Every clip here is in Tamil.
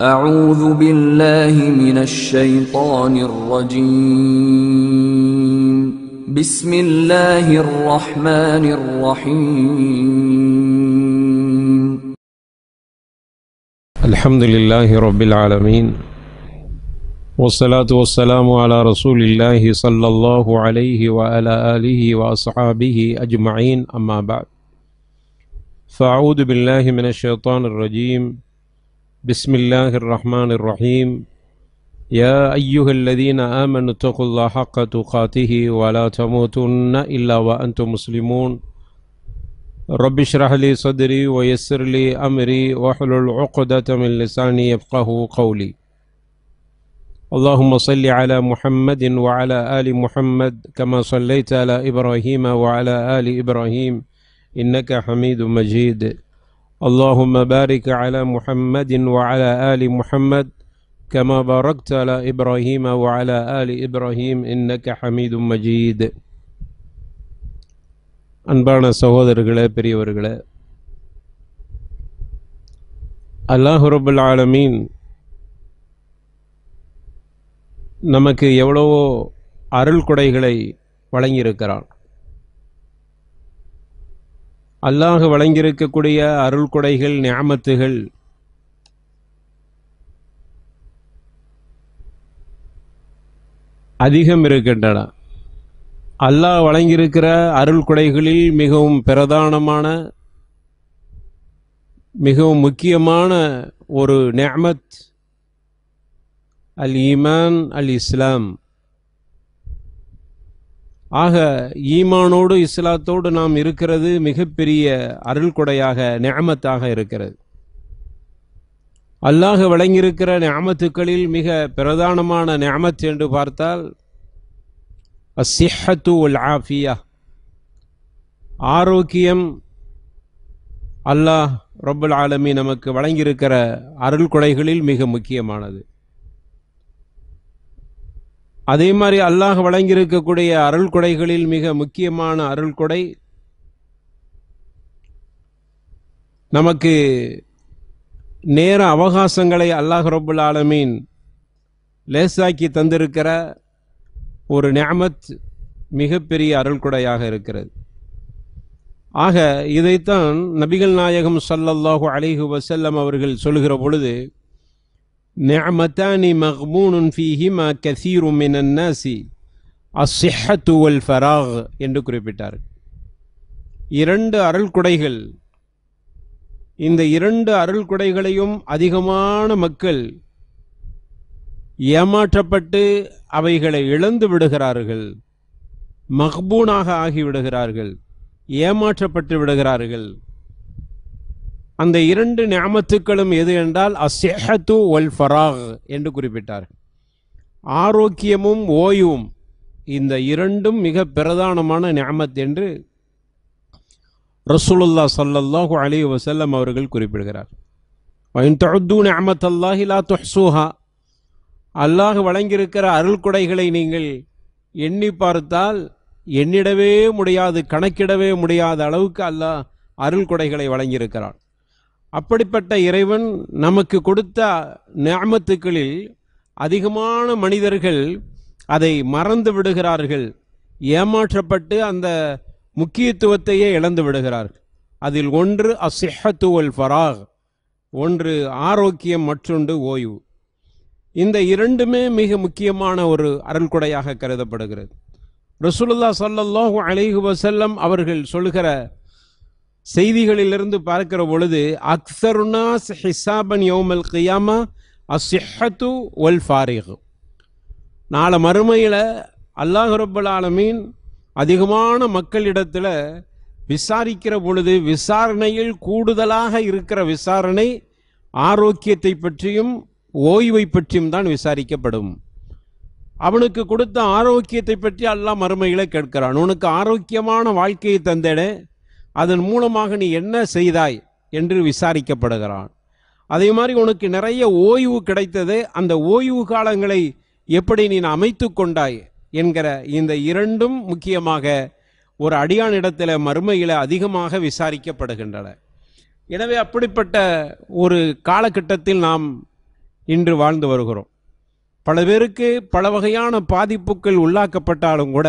أعوذ بالله من الشيطان الرجيم بسم الله الرحمن الرحيم الحمد لله رب العالمين والصلاة والسلام على رسول الله صلى الله عليه وعلى آله وأصحابه أجمعين أما بعد فأعوذ بالله من الشيطان الرجيم بسم الله الرحمن الرحيم يا أيها الذين آمنوا اتقوا الله حق تقاته ولا تموتن إلا وأنتم مسلمون رب اشرح لي صدري ويسر لي أمري واحلل عقدة من لساني يفقه قولي اللهم صل على محمد وعلى آل محمد كما صليت على إبراهيم وعلى آل إبراهيم إنك حميد مجيد اللهم بارك على محمد وعلى آل محمد كما باركت على إبراهيم وعلى آل إبراهيم إنك حميد مجيد அன்பான சகோதரர்களே பெரியவர்களே அல்லாஹு ரபுல் ஆலமீன் நமக்கு எவ்வளவோ அருள் கொடைகளை வழங்கியிருக்கிறான் அல்லாஹ் வழங்கியிருக்கக்கூடிய அருள் கொடைகள் ஞாமத்துகள் அதிகம் இருக்கின்றன அல்லாஹ் வழங்கியிருக்கிற அருள் கொடைகளில் மிகவும் பிரதானமான மிகவும் முக்கியமான ஒரு நெமத் அல் ஈமான் அல் இஸ்லாம் ஆக ஈமானோடு இஸ்லாத்தோடு நாம் இருக்கிறது மிகப்பெரிய அருள் கொடையாக நியமத்தாக இருக்கிறது அல்லாஹ் வழங்கியிருக்கிற நியமத்துக்களில் மிக பிரதானமான நியமத் என்று பார்த்தால் அசிஹத்து உல் ஆஃபியா ஆரோக்கியம் அல்லாஹ் ரொப்பல் ஆலமி நமக்கு வழங்கியிருக்கிற அருள் கொடைகளில் மிக முக்கியமானது அதே மாதிரி அல்லாஹ் வழங்கியிருக்கக்கூடிய அருள் கொடைகளில் மிக முக்கியமான அருள் கொடை நமக்கு நேர அவகாசங்களை அல்லாஹ் ரபுல் ஆலமீன் லேசாக்கி தந்திருக்கிற ஒரு நியமத் மிகப்பெரிய அருள்கொடையாக இருக்கிறது ஆக இதைத்தான் நபிகள் நாயகம் சல்லல்லாஹு அலிஹு வசல்லம் அவர்கள் சொல்கிற பொழுது نعمتان மஹ்மூனு ஃபீஹிமா கசீரு மினன் நாசி அஸ்ஸிஹத்து ஃபராக் என்று குறிப்பிட்டார் இரண்டு அருள் குடைகள் இந்த இரண்டு அருள் குடைகளையும் அதிகமான மக்கள் ஏமாற்றப்பட்டு அவைகளை இழந்து விடுகிறார்கள் மஹ்பூனாக ஆகிவிடுகிறார்கள் ஏமாற்றப்பட்டு விடுகிறார்கள் அந்த இரண்டு நியமத்துக்களும் எது என்றால் அசேஹத்து ஒல் ஃபராக் என்று குறிப்பிட்டார் ஆரோக்கியமும் ஓய்வும் இந்த இரண்டும் மிக பிரதானமான நியமத் என்று ரசூலுல்லா சல்லல்லாஹு அலி வசல்லம் அவர்கள் குறிப்பிடுகிறார் அல்லாஹிலா தொஹ்சூஹா அல்லாஹ் வழங்கியிருக்கிற அருள் குடைகளை நீங்கள் எண்ணி பார்த்தால் எண்ணிடவே முடியாது கணக்கிடவே முடியாத அளவுக்கு அல்லாஹ் அருள் குடைகளை வழங்கியிருக்கிறான் அப்படிப்பட்ட இறைவன் நமக்கு கொடுத்த ஞாமத்துக்களில் அதிகமான மனிதர்கள் அதை மறந்து விடுகிறார்கள் ஏமாற்றப்பட்டு அந்த முக்கியத்துவத்தையே இழந்து விடுகிறார்கள் அதில் ஒன்று அசிஹத்துவல் ஃபராக் ஒன்று ஆரோக்கியம் மற்றொன்று ஓய்வு இந்த இரண்டுமே மிக முக்கியமான ஒரு அருள்கொடையாக கருதப்படுகிறது ரசூலுல்லா சல்லல்லாஹு அலிஹு வசல்லம் அவர்கள் சொல்கிற செய்திகளிலிருந்து பார்க்கிற பொழுது அக்சருனாஸ் ஹிசாபன் யோமல் கியாமா அசிஹத்து ஒல் ஃபாரிகு நாளை மறுமையில் அல்லாஹ் ரபுல் அதிகமான மக்களிடத்தில் விசாரிக்கிற பொழுது விசாரணையில் கூடுதலாக இருக்கிற விசாரணை ஆரோக்கியத்தை பற்றியும் ஓய்வை பற்றியும் தான் விசாரிக்கப்படும் அவனுக்கு கொடுத்த ஆரோக்கியத்தை பற்றி எல்லாம் மறுமையில் கேட்கிறான் உனக்கு ஆரோக்கியமான வாழ்க்கையை தந்தேடேன் அதன் மூலமாக நீ என்ன செய்தாய் என்று விசாரிக்கப்படுகிறான் அதே மாதிரி உனக்கு நிறைய ஓய்வு கிடைத்தது அந்த ஓய்வு காலங்களை எப்படி நீ அமைத்து கொண்டாய் என்கிற இந்த இரண்டும் முக்கியமாக ஒரு அடியான் இடத்துல மறுமையில் அதிகமாக விசாரிக்கப்படுகின்றன எனவே அப்படிப்பட்ட ஒரு காலகட்டத்தில் நாம் இன்று வாழ்ந்து வருகிறோம் பல பேருக்கு பல வகையான பாதிப்புகள் உள்ளாக்கப்பட்டாலும் கூட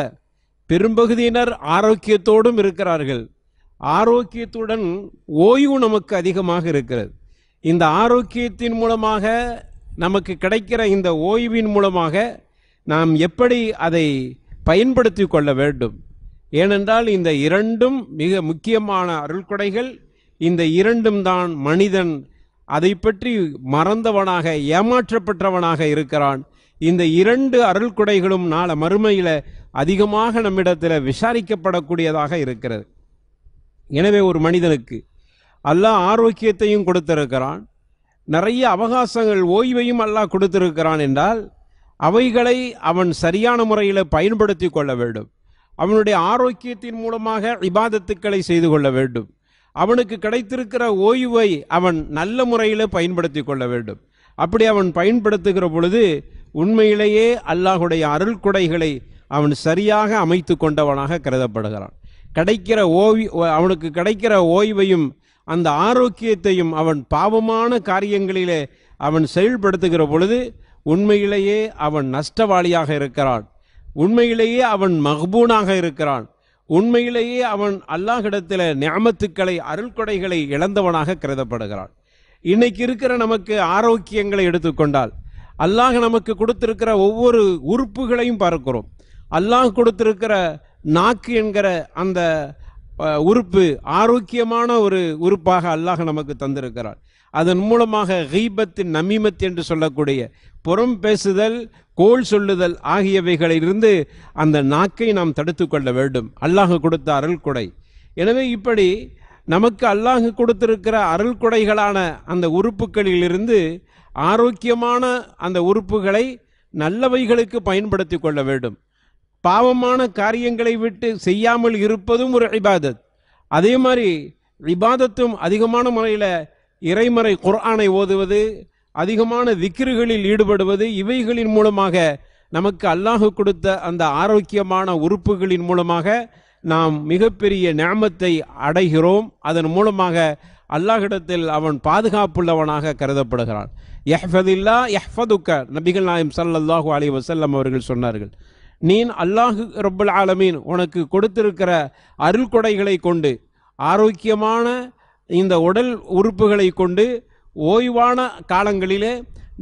பெரும்பகுதியினர் ஆரோக்கியத்தோடும் இருக்கிறார்கள் ஆரோக்கியத்துடன் ஓய்வு நமக்கு அதிகமாக இருக்கிறது இந்த ஆரோக்கியத்தின் மூலமாக நமக்கு கிடைக்கிற இந்த ஓய்வின் மூலமாக நாம் எப்படி அதை பயன்படுத்தி கொள்ள வேண்டும் ஏனென்றால் இந்த இரண்டும் மிக முக்கியமான அருள்கொடைகள் இந்த இரண்டும் தான் மனிதன் அதை பற்றி மறந்தவனாக ஏமாற்றப்பட்டவனாக இருக்கிறான் இந்த இரண்டு அருள்கொடைகளும் நாளை மறுமையில் அதிகமாக நம்மிடத்தில் விசாரிக்கப்படக்கூடியதாக இருக்கிறது எனவே ஒரு மனிதனுக்கு அல்லாஹ் ஆரோக்கியத்தையும் கொடுத்திருக்கிறான் நிறைய அவகாசங்கள் ஓய்வையும் அல்லாஹ் கொடுத்திருக்கிறான் என்றால் அவைகளை அவன் சரியான முறையில் பயன்படுத்தி கொள்ள வேண்டும் அவனுடைய ஆரோக்கியத்தின் மூலமாக இபாதத்துக்களை செய்து கொள்ள வேண்டும் அவனுக்கு கிடைத்திருக்கிற ஓய்வை அவன் நல்ல முறையில் பயன்படுத்தி கொள்ள வேண்டும் அப்படி அவன் பயன்படுத்துகிற பொழுது உண்மையிலேயே அல்லாஹுடைய அருள் குடைகளை அவன் சரியாக அமைத்து கொண்டவனாக கருதப்படுகிறான் கிடைக்கிற ஓவி அவனுக்கு கிடைக்கிற ஓய்வையும் அந்த ஆரோக்கியத்தையும் அவன் பாவமான காரியங்களிலே அவன் செயல்படுத்துகிற பொழுது உண்மையிலேயே அவன் நஷ்டவாளியாக இருக்கிறான் உண்மையிலேயே அவன் மஹ்பூனாக இருக்கிறான் உண்மையிலேயே அவன் அல்லாஹிடத்தில் அருள் அருள்கொடைகளை இழந்தவனாக கருதப்படுகிறான் இன்னைக்கு இருக்கிற நமக்கு ஆரோக்கியங்களை எடுத்துக்கொண்டால் அல்லாஹ் நமக்கு கொடுத்திருக்கிற ஒவ்வொரு உறுப்புகளையும் பார்க்கிறோம் அல்லாஹ் கொடுத்திருக்கிற நாக்கு என்கிற அந்த உறுப்பு ஆரோக்கியமான ஒரு உறுப்பாக அல்லாஹ் நமக்கு தந்திருக்கிறார் அதன் மூலமாக ஹீபத்து நமீமத் என்று சொல்லக்கூடிய புறம் பேசுதல் கோல் சொல்லுதல் ஆகியவைகளிலிருந்து அந்த நாக்கை நாம் தடுத்து கொள்ள வேண்டும் அல்லாஹ் கொடுத்த அருள் கொடை எனவே இப்படி நமக்கு அல்லாஹ் கொடுத்திருக்கிற அருள் கொடைகளான அந்த உறுப்புகளிலிருந்து ஆரோக்கியமான அந்த உறுப்புகளை நல்லவைகளுக்கு பயன்படுத்தி கொள்ள வேண்டும் பாவமான காரியங்களை விட்டு செய்யாமல் இருப்பதும் ஒரு இபாதத் அதே மாதிரி இபாதத்தும் அதிகமான முறையில் இறைமறை குர்ஆனை ஓதுவது அதிகமான விக்கிர்களில் ஈடுபடுவது இவைகளின் மூலமாக நமக்கு அல்லாஹு கொடுத்த அந்த ஆரோக்கியமான உறுப்புகளின் மூலமாக நாம் மிகப்பெரிய ஞாமத்தை அடைகிறோம் அதன் மூலமாக அல்லாஹிடத்தில் அவன் பாதுகாப்புள்ளவனாக கருதப்படுகிறான் எஹ்ஃபதில்லா எஹ்ஃபதுக்க நபிகள் நாயம் சல்லாஹூ அலி வசல்லம் அவர்கள் சொன்னார்கள் நீன் அல்லாஹு ரப்புல் ஆலமீன் உனக்கு கொடுத்திருக்கிற அருள் கொடைகளை கொண்டு ஆரோக்கியமான இந்த உடல் உறுப்புகளை கொண்டு ஓய்வான காலங்களிலே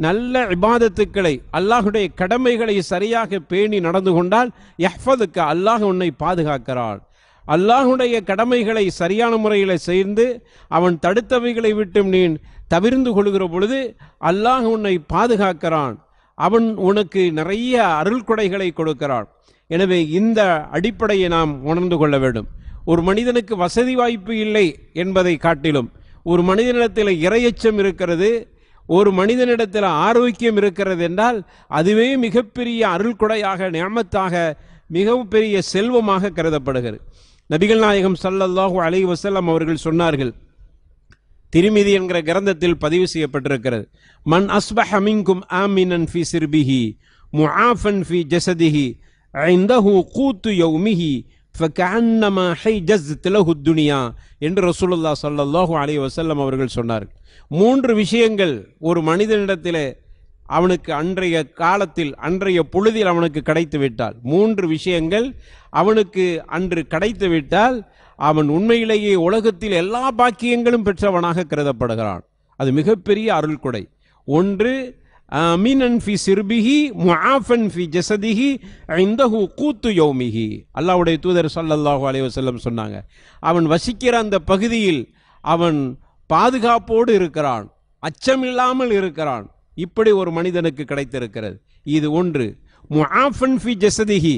நல்ல இபாதத்துக்களை அல்லாஹுடைய கடமைகளை சரியாக பேணி நடந்து கொண்டால் எஃபதுக்கு அல்லாஹ் உன்னை பாதுகாக்கிறாள் அல்லாஹுடைய கடமைகளை சரியான முறையில் சேர்ந்து அவன் தடுத்தவைகளை விட்டும் நீ தவிர்ந்து கொள்கிற பொழுது அல்லாஹ் உன்னை பாதுகாக்கிறான் அவன் உனக்கு நிறைய அருள் கொடைகளை கொடுக்கிறான் எனவே இந்த அடிப்படையை நாம் உணர்ந்து கொள்ள வேண்டும் ஒரு மனிதனுக்கு வசதி வாய்ப்பு இல்லை என்பதை காட்டிலும் ஒரு மனிதனிடத்தில் இரையச்சம் இருக்கிறது ஒரு மனிதனிடத்தில் ஆரோக்கியம் இருக்கிறது என்றால் அதுவே மிகப்பெரிய அருள்கொடையாக நியமத்தாக மிகவும் பெரிய செல்வமாக கருதப்படுகிறது நபிகள் நாயகம் சல்லல்லாஹூ அலி வசல்லம் அவர்கள் சொன்னார்கள் திருமிதி என்கிற கிரந்தத்தில் பதிவு செய்யப்பட்டிருக்கிறது மன் அஸ்பஹ மின்கும் ஆமினன் ஃபி சிர்பிஹி முஆஃபன் ஃபி ஜசதிஹி ஐந்தஹு கூத்து யௌமிஹி ஃபகன்னமா ஹை ஜஸ் திலஹு துனியா என்று ரசூலுல்லா சல்லாஹூ அலி வசல்லம் அவர்கள் சொன்னார் மூன்று விஷயங்கள் ஒரு மனிதனிடத்தில் அவனுக்கு அன்றைய காலத்தில் அன்றைய பொழுதில் அவனுக்கு கிடைத்து விட்டால் மூன்று விஷயங்கள் அவனுக்கு அன்று கிடைத்து விட்டால் அவன் உண்மையிலேயே உலகத்தில் எல்லா பாக்கியங்களும் பெற்றவனாக கருதப்படுகிறான் அது மிகப்பெரிய அருள்கொடை ஒன்று மீனன் ஃபி சிறுபிஹி முஆஃபன் ஃபி ஜசதிஹி இந்தஹு கூத்து யோமிஹி அல்லாவுடைய தூதர் சல்லல்லாஹு அலைவசல்லம் சொன்னாங்க அவன் வசிக்கிற அந்த பகுதியில் அவன் பாதுகாப்போடு இருக்கிறான் அச்சமில்லாமல் இருக்கிறான் இப்படி ஒரு மனிதனுக்கு கிடைத்திருக்கிறது இது ஒன்று முஆஃபன் ஃபி ஜசதிகி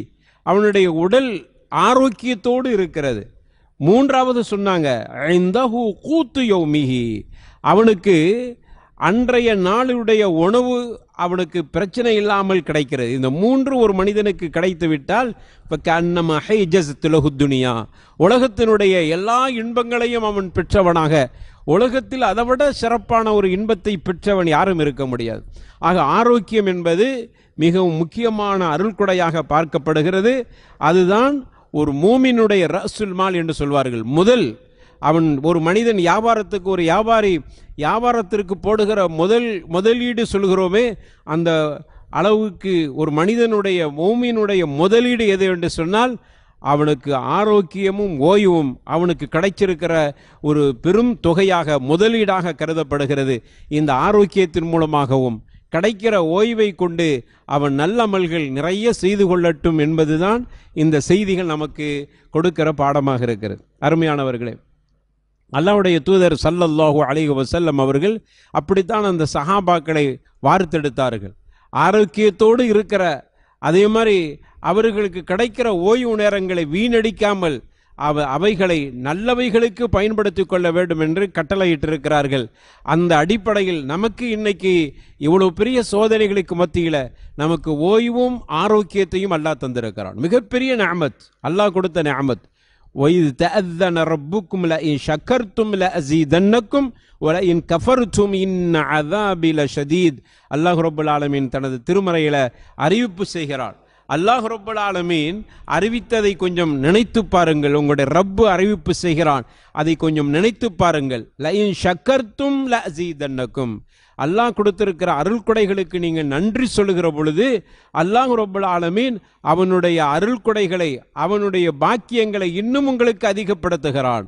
அவனுடைய உடல் ஆரோக்கியத்தோடு இருக்கிறது மூன்றாவது சொன்னாங்க கூத்து யோமிஹி அவனுக்கு அன்றைய நாளுடைய உணவு அவனுக்கு பிரச்சனை இல்லாமல் கிடைக்கிறது இந்த மூன்று ஒரு மனிதனுக்கு கிடைத்து விட்டால் இப்போ கண்ணம் ஹைஜஸ் துனியா உலகத்தினுடைய எல்லா இன்பங்களையும் அவன் பெற்றவனாக உலகத்தில் அதைவிட சிறப்பான ஒரு இன்பத்தை பெற்றவன் யாரும் இருக்க முடியாது ஆக ஆரோக்கியம் என்பது மிகவும் முக்கியமான அருள்கொடையாக பார்க்கப்படுகிறது அதுதான் ஒரு மூமினுடைய ரசுல் மால் என்று சொல்வார்கள் முதல் அவன் ஒரு மனிதன் வியாபாரத்துக்கு ஒரு வியாபாரி வியாபாரத்திற்கு போடுகிற முதல் முதலீடு சொல்கிறோமே அந்த அளவுக்கு ஒரு மனிதனுடைய மூமியினுடைய முதலீடு எது என்று சொன்னால் அவனுக்கு ஆரோக்கியமும் ஓய்வும் அவனுக்கு கிடைச்சிருக்கிற ஒரு பெரும் தொகையாக முதலீடாக கருதப்படுகிறது இந்த ஆரோக்கியத்தின் மூலமாகவும் கிடைக்கிற ஓய்வை கொண்டு அவன் நல்லமல்கள் நிறைய செய்து கொள்ளட்டும் என்பதுதான் இந்த செய்திகள் நமக்கு கொடுக்கிற பாடமாக இருக்கிறது அருமையானவர்களே அல்லாவுடைய தூதர் சல்லல்லாஹு அலிஹு வசல்லம் அவர்கள் அப்படித்தான் அந்த சஹாபாக்களை வார்த்தெடுத்தார்கள் ஆரோக்கியத்தோடு இருக்கிற அதே மாதிரி அவர்களுக்கு கிடைக்கிற ஓய்வு நேரங்களை வீணடிக்காமல் அவ அவைகளை நல்லவைகளுக்கு பயன்படுத்தி கொள்ள வேண்டும் என்று கட்டளையிட்டிருக்கிறார்கள் அந்த அடிப்படையில் நமக்கு இன்னைக்கு இவ்வளவு பெரிய சோதனைகளுக்கு மத்தியில் நமக்கு ஓய்வும் ஆரோக்கியத்தையும் அல்லாஹ் தந்திருக்கிறான் மிகப்பெரிய நியமத் அல்லாஹ் கொடுத்த நியமத் وَإِذْ تَأَذَّنَ رَبُّكُمْ لَإِنْ شَكَرْتُمْ لَأَزِيدَنَّكُمْ இன் كَفَرْتُمْ إِنَّ அல்லாஹ் ரபுல் ஆலமின் தனது திருமறையில் அறிவிப்பு செய்கிறாள் அல்லாஹ் ரப்பல் ஆலமீன் அறிவித்ததை கொஞ்சம் நினைத்து பாருங்கள் உங்களுடைய ரப்பு அறிவிப்பு செய்கிறான் அதை கொஞ்சம் நினைத்து பாருங்கள் லயின் ஷக்கர்த்தும் ல தன்னக்கும் அல்லாஹ் கொடுத்திருக்கிற அருள் கொடைகளுக்கு நீங்கள் நன்றி சொல்லுகிற பொழுது அல்லாஹ் ரப்பல் ஆலமீன் அவனுடைய அருள் கொடைகளை அவனுடைய பாக்கியங்களை இன்னும் உங்களுக்கு அதிகப்படுத்துகிறான்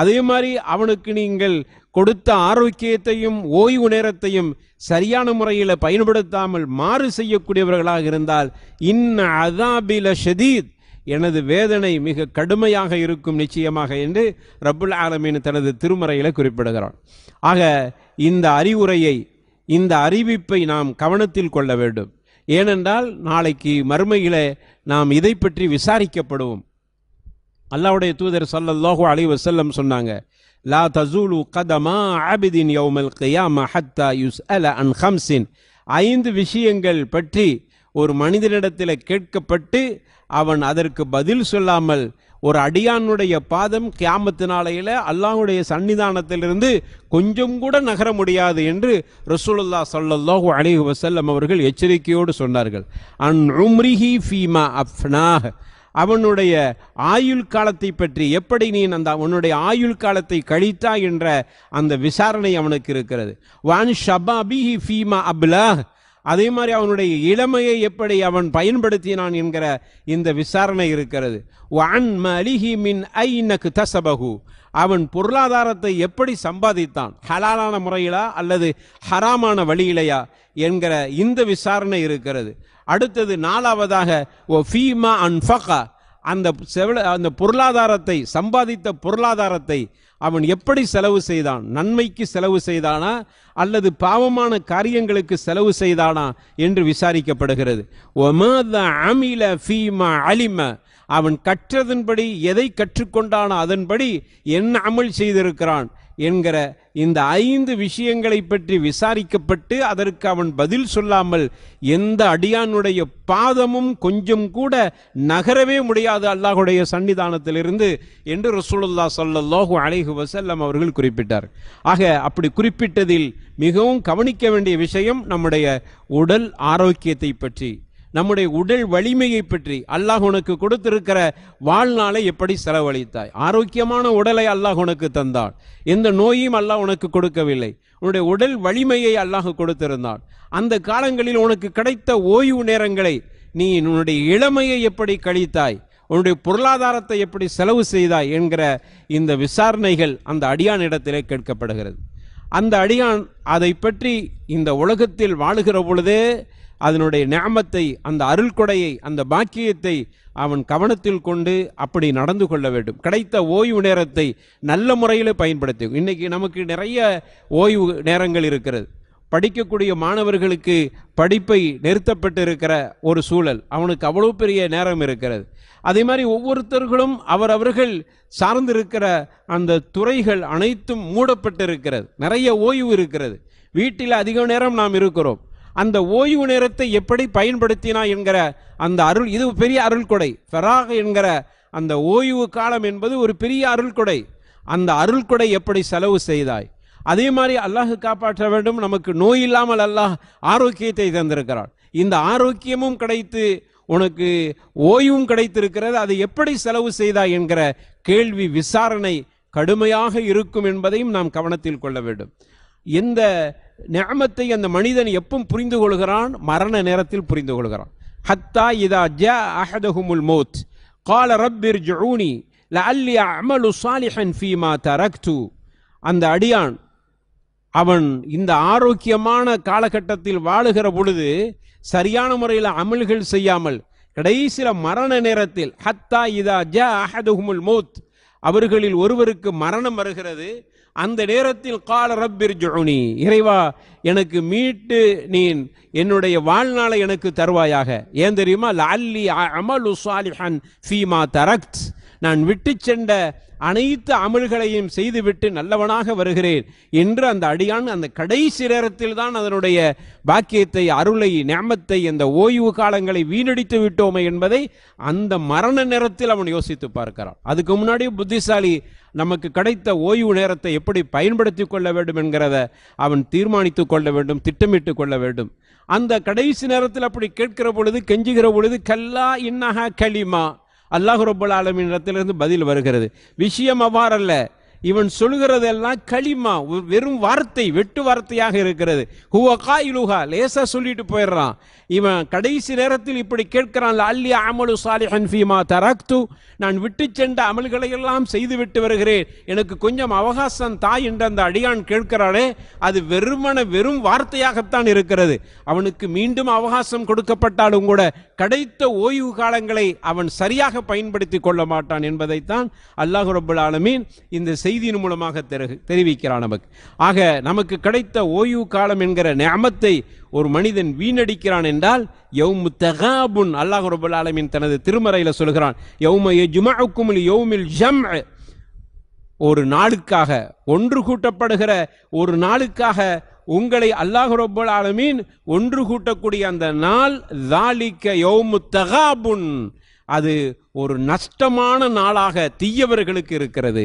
அதே மாதிரி அவனுக்கு நீங்கள் கொடுத்த ஆரோக்கியத்தையும் ஓய்வு நேரத்தையும் சரியான முறையில் பயன்படுத்தாமல் மாறு செய்யக்கூடியவர்களாக இருந்தால் இன்ன அதாபில ஷதீத் எனது வேதனை மிக கடுமையாக இருக்கும் நிச்சயமாக என்று ரபுல் ஆலமின் தனது திருமறையில் குறிப்பிடுகிறான் ஆக இந்த அறிவுரையை இந்த அறிவிப்பை நாம் கவனத்தில் கொள்ள வேண்டும் ஏனென்றால் நாளைக்கு மறுமையில் நாம் இதை பற்றி விசாரிக்கப்படுவோம் அல்லாவுடைய தூதர் சல்லல்லாஹூ அலி வசல்லம் சொன்னாங்க லா தசூலு கதமா அன் ஐந்து விஷயங்கள் பற்றி ஒரு மனிதனிடத்தில் கேட்கப்பட்டு அவன் அதற்கு பதில் சொல்லாமல் ஒரு அடியானுடைய பாதம் கியாமத்து நாளையில் அல்லாஹுடைய சன்னிதானத்திலிருந்து கொஞ்சம் கூட நகர முடியாது என்று ரசூலுல்லா சல்லாஹூ அலி வசல்லம் அவர்கள் எச்சரிக்கையோடு சொன்னார்கள் அன் உம்ரிஹி ஃபீமா அஃப்னாஹ் அவனுடைய ஆயுள் காலத்தை பற்றி எப்படி நீ அந்த உன்னுடைய ஆயுள் காலத்தை கழித்தா என்ற அந்த விசாரணை அவனுக்கு இருக்கிறது வான் ஷபாபிஹி ஃபீமா அப்லா அதே மாதிரி அவனுடைய இளமையை எப்படி அவன் பயன்படுத்தினான் என்கிற இந்த விசாரணை இருக்கிறது வான் மலிஹி மின் ஐ நக்கு தசபகு அவன் பொருளாதாரத்தை எப்படி சம்பாதித்தான் ஹலாலான முறையிலா அல்லது ஹராமான வழியிலையா என்கிற இந்த விசாரணை இருக்கிறது அடுத்தது நாலாவதாக ஓ ஃபீமா ஃபகா அந்த செவல அந்த பொருளாதாரத்தை சம்பாதித்த பொருளாதாரத்தை அவன் எப்படி செலவு செய்தான் நன்மைக்கு செலவு செய்தானா அல்லது பாவமான காரியங்களுக்கு செலவு செய்தானா என்று விசாரிக்கப்படுகிறது அமில ஃபீமா அலிம அவன் கற்றதன்படி எதை கற்றுக்கொண்டானோ அதன்படி என்ன அமல் செய்திருக்கிறான் என்கிற இந்த ஐந்து விஷயங்களை பற்றி விசாரிக்கப்பட்டு அதற்கு அவன் பதில் சொல்லாமல் எந்த அடியானுடைய பாதமும் கொஞ்சம் கூட நகரவே முடியாது அல்லாஹுடைய சன்னிதானத்திலிருந்து என்று ரசூலுல்லா சல்லல்லாஹு அழைகு வசல்லம் அவர்கள் குறிப்பிட்டார் ஆக அப்படி குறிப்பிட்டதில் மிகவும் கவனிக்க வேண்டிய விஷயம் நம்முடைய உடல் ஆரோக்கியத்தை பற்றி நம்முடைய உடல் வலிமையை பற்றி அல்லாஹ் உனக்கு கொடுத்திருக்கிற வாழ்நாளை எப்படி செலவழித்தாய் ஆரோக்கியமான உடலை அல்லாஹ் உனக்கு தந்தாள் எந்த நோயும் அல்லாஹ் உனக்கு கொடுக்கவில்லை உன்னுடைய உடல் வலிமையை அல்லாஹ் கொடுத்திருந்தாள் அந்த காலங்களில் உனக்கு கிடைத்த ஓய்வு நேரங்களை நீ உன்னுடைய இளமையை எப்படி கழித்தாய் உன்னுடைய பொருளாதாரத்தை எப்படி செலவு செய்தாய் என்கிற இந்த விசாரணைகள் அந்த அடியான் இடத்திலே கேட்கப்படுகிறது அந்த அடியான் அதை பற்றி இந்த உலகத்தில் வாழுகிற பொழுதே அதனுடைய ஞாபத்தை அந்த அருள்கொடையை அந்த பாக்கியத்தை அவன் கவனத்தில் கொண்டு அப்படி நடந்து கொள்ள வேண்டும் கிடைத்த ஓய்வு நேரத்தை நல்ல முறையில் பயன்படுத்தி இன்றைக்கி நமக்கு நிறைய ஓய்வு நேரங்கள் இருக்கிறது படிக்கக்கூடிய மாணவர்களுக்கு படிப்பை நிறுத்தப்பட்டு இருக்கிற ஒரு சூழல் அவனுக்கு அவ்வளோ பெரிய நேரம் இருக்கிறது அதே மாதிரி ஒவ்வொருத்தர்களும் அவர் அவர்கள் சார்ந்திருக்கிற அந்த துறைகள் அனைத்தும் மூடப்பட்டு இருக்கிறது நிறைய ஓய்வு இருக்கிறது வீட்டில் அதிக நேரம் நாம் இருக்கிறோம் அந்த ஓய்வு நேரத்தை எப்படி பயன்படுத்தினா என்கிற அந்த அருள் இது பெரிய அருள் கொடை ஃபெராக என்கிற அந்த ஓய்வு காலம் என்பது ஒரு பெரிய அருள் கொடை அந்த அருள் கொடை எப்படி செலவு செய்தாய் அதே மாதிரி அல்லாஹ் காப்பாற்ற வேண்டும் நமக்கு நோய் இல்லாமல் அல்லாஹ் ஆரோக்கியத்தை தந்திருக்கிறான் இந்த ஆரோக்கியமும் கிடைத்து உனக்கு ஓய்வும் கிடைத்திருக்கிறது அதை எப்படி செலவு செய்தாய் என்கிற கேள்வி விசாரணை கடுமையாக இருக்கும் என்பதையும் நாம் கவனத்தில் கொள்ள வேண்டும் எந்த நியமத்தை அந்த மனிதன் எப்பவும் புரிந்து கொள்கிறான் மரண நேரத்தில் புரிந்து கொள்கிறான் ஹத்தா இதா ஜா அஹதஹுமுல் மௌத் கால ரப்பிர் ஜூனி ல அல்லி அமலு சாலிஹன் ஃபீமா தரக்து அந்த அடியான் அவன் இந்த ஆரோக்கியமான காலகட்டத்தில் வாழுகிற பொழுது சரியான முறையில் அமல்கள் செய்யாமல் கடைசியில் மரண நேரத்தில் ஹத்தா இதா ஜா அஹதுஹுமுல் மௌத் அவர்களில் ஒருவருக்கு மரணம் வருகிறது அந்த நேரத்தில் கால ரப்பிர் ஜுனி இறைவா எனக்கு மீட்டு நீ என்னுடைய வாழ்நாளை எனக்கு தருவாயாக ஏன் தெரியுமா லால்லி அமல் சாலிஹன் ஃபீமா தரக்த் நான் விட்டு சென்ற அனைத்து அமல்களையும் செய்துவிட்டு நல்லவனாக வருகிறேன் என்று அந்த அடியான் அந்த கடைசி நேரத்தில் தான் அதனுடைய பாக்கியத்தை அருளை நேமத்தை அந்த ஓய்வு காலங்களை வீணடித்து விட்டோமே என்பதை அந்த மரண நேரத்தில் அவன் யோசித்து பார்க்கிறான் அதுக்கு முன்னாடி புத்திசாலி நமக்கு கிடைத்த ஓய்வு நேரத்தை எப்படி பயன்படுத்தி கொள்ள வேண்டும் என்கிறத அவன் தீர்மானித்துக் கொள்ள வேண்டும் திட்டமிட்டு கொள்ள வேண்டும் அந்த கடைசி நேரத்தில் அப்படி கேட்கிற பொழுது கெஞ்சுகிற பொழுது கல்லா இன்னஹா களிமா அல்லாஹு ரபுல் ஆலமின் இடத்திலிருந்து பதில் வருகிறது விஷயம் அவ்வாறல்ல இவன் சொல்லுகிறதெல்லாம் களிமா வெறும் வார்த்தை வெட்டு வார்த்தையாக இருக்கிறது ஹுவகா இலுகா லேசா சொல்லிட்டு போயிடுறான் இவன் கடைசி நேரத்தில் இப்படி கேட்கிறான் அல்லி அமலு சாலி ஹன்ஃபீமா தராக்து நான் விட்டு சென்ற அமல்களை எல்லாம் செய்து விட்டு வருகிறேன் எனக்கு கொஞ்சம் அவகாசம் தாய் என்ற அந்த அடியான் கேட்கிறானே அது வெறுமன வெறும் வார்த்தையாகத்தான் இருக்கிறது அவனுக்கு மீண்டும் அவகாசம் கொடுக்கப்பட்டாலும் கூட கிடைத்த ஓய்வு காலங்களை அவன் சரியாக பயன்படுத்தி கொள்ள மாட்டான் என்பதைத்தான் அல்லாஹு ரபுல் ஆலமீன் இந்த செய் செய்தியின் மூலமாக தெரிவிக்கிறான் நமக்கு ஆக நமக்கு கிடைத்த ஓய்வு காலம் என்கிற நியமத்தை ஒரு மனிதன் வீணடிக்கிறான் என்றால் யௌமு தகாபுன் அல்லாஹ் ரபுல் ஆலமின் தனது திருமறையில் சொல்கிறான் யௌம ஜுமாவுக்கும் யௌமில் ஜம் ஒரு நாளுக்காக ஒன்று கூட்டப்படுகிற ஒரு நாளுக்காக உங்களை அல்லாஹ் ரபுல் ஆலமீன் ஒன்று கூட்டக்கூடிய அந்த நாள் தாலிக்க யௌமு தகாபுன் அது ஒரு நஷ்டமான நாளாக தீயவர்களுக்கு இருக்கிறது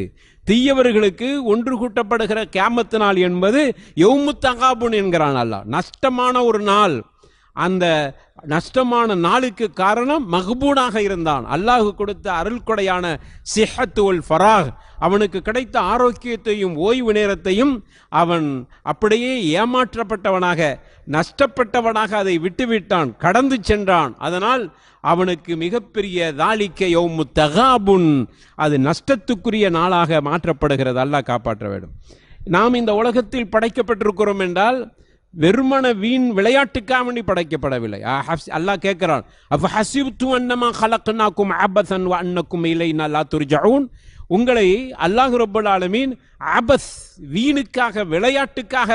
தீயவர்களுக்கு ஒன்று கூட்டப்படுகிற கேமத்து நாள் என்பது யௌமு என்கிறான் அல்ல நஷ்டமான ஒரு நாள் அந்த நஷ்டமான நாளுக்கு காரணம் மஹ்பூனாக இருந்தான் அல்லாஹு கொடுத்த அருள் கொடையான சிஹத்து உல் ஃபராக் அவனுக்கு கிடைத்த ஆரோக்கியத்தையும் ஓய்வு நேரத்தையும் அவன் அப்படியே ஏமாற்றப்பட்டவனாக நஷ்டப்பட்டவனாக அதை விட்டுவிட்டான் கடந்து சென்றான் அதனால் அவனுக்கு மிகப்பெரிய தாலிக்க யோமு தகாபுன் அது நஷ்டத்துக்குரிய நாளாக மாற்றப்படுகிறது அல்லாஹ் காப்பாற்ற வேண்டும் நாம் இந்த உலகத்தில் படைக்கப்பட்டிருக்கிறோம் என்றால் வெறுமன வீண் விளையாட்டுக்காக வேண்டி படைக்கப்படவில்லை அல்லாஹ் கேட்கிறான் அன்னக்கும் இல்லை நல்லா துரிஜவுன் உங்களை அல்லாஹ் ரபுல் அபஸ் வீணுக்காக விளையாட்டுக்காக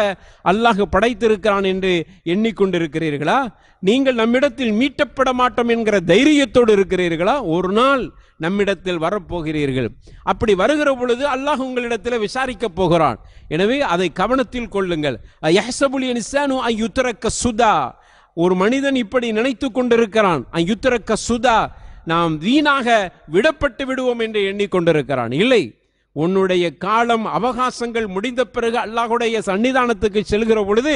அல்லாஹ் படைத்திருக்கிறான் என்று எண்ணிக்கொண்டிருக்கிறீர்களா நீங்கள் நம்மிடத்தில் மீட்டப்பட மாட்டோம் என்கிற தைரியத்தோடு இருக்கிறீர்களா ஒரு நாள் நம்மிடத்தில் வரப்போகிறீர்கள் அப்படி வருகிற பொழுது அல்லாஹ் உங்களிடத்தில் விசாரிக்க போகிறான் எனவே அதை கவனத்தில் கொள்ளுங்கள் சுதா ஒரு மனிதன் இப்படி நினைத்து கொண்டிருக்கிறான் ஐயுத்தரக்க சுதா நாம் வீணாக விடப்பட்டு விடுவோம் என்று எண்ணிக்கொண்டிருக்கிறான் இல்லை உன்னுடைய காலம் அவகாசங்கள் முடிந்த பிறகு அல்லாஹுடைய சன்னிதானத்துக்கு செல்கிற பொழுது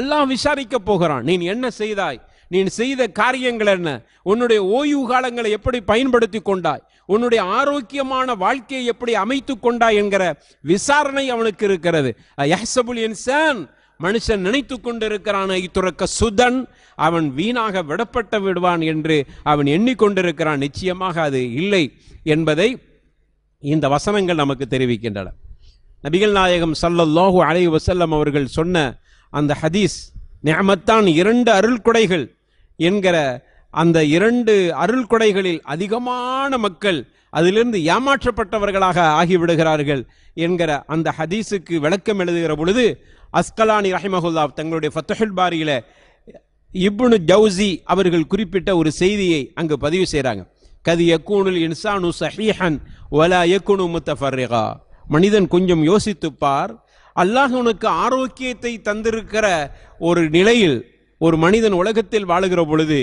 அல்லாஹ் விசாரிக்க போகிறான் நீ என்ன செய்தாய் நீ செய்த காரியங்கள் என்ன உன்னுடைய ஓய்வு காலங்களை எப்படி பயன்படுத்தி கொண்டாய் உன்னுடைய ஆரோக்கியமான வாழ்க்கையை எப்படி அமைத்து கொண்டாய் என்கிற விசாரணை அவனுக்கு இருக்கிறது யஹசபுல் மனுஷன் நினைத்து கொண்டிருக்கிறான் இத்துறக்க சுதன் அவன் வீணாக விடப்பட்டு விடுவான் என்று அவன் எண்ணிக்கொண்டிருக்கிறான் நிச்சயமாக அது இல்லை என்பதை இந்த வசனங்கள் நமக்கு தெரிவிக்கின்றன நபிகள் நாயகம் சல்லல்லாஹு அலை வசல்லம் அவர்கள் சொன்ன அந்த ஹதீஸ் நியமத்தான் இரண்டு அருள்குடைகள் என்கிற அந்த இரண்டு அருள் கொடைகளில் அதிகமான மக்கள் அதிலிருந்து ஏமாற்றப்பட்டவர்களாக ஆகிவிடுகிறார்கள் என்கிற அந்த ஹதீஸுக்கு விளக்கம் எழுதுகிற பொழுது அஸ்கலானி ரஹிமஹுல்லா தங்களுடைய ஃபத்தஹுல் பாரியில இப்னு ஜவுசி அவர்கள் குறிப்பிட்ட ஒரு செய்தியை அங்கு பதிவு செய்கிறாங்க கதி யக்கூனுல் இன்சானு சஹீஹன் ஒலா எக்குனு முத்தஃபர்ரிகா மனிதன் கொஞ்சம் யோசித்துப்பார் அல்லாஹ் உனக்கு ஆரோக்கியத்தை தந்திருக்கிற ஒரு நிலையில் ஒரு மனிதன் உலகத்தில் வாழுகிற பொழுது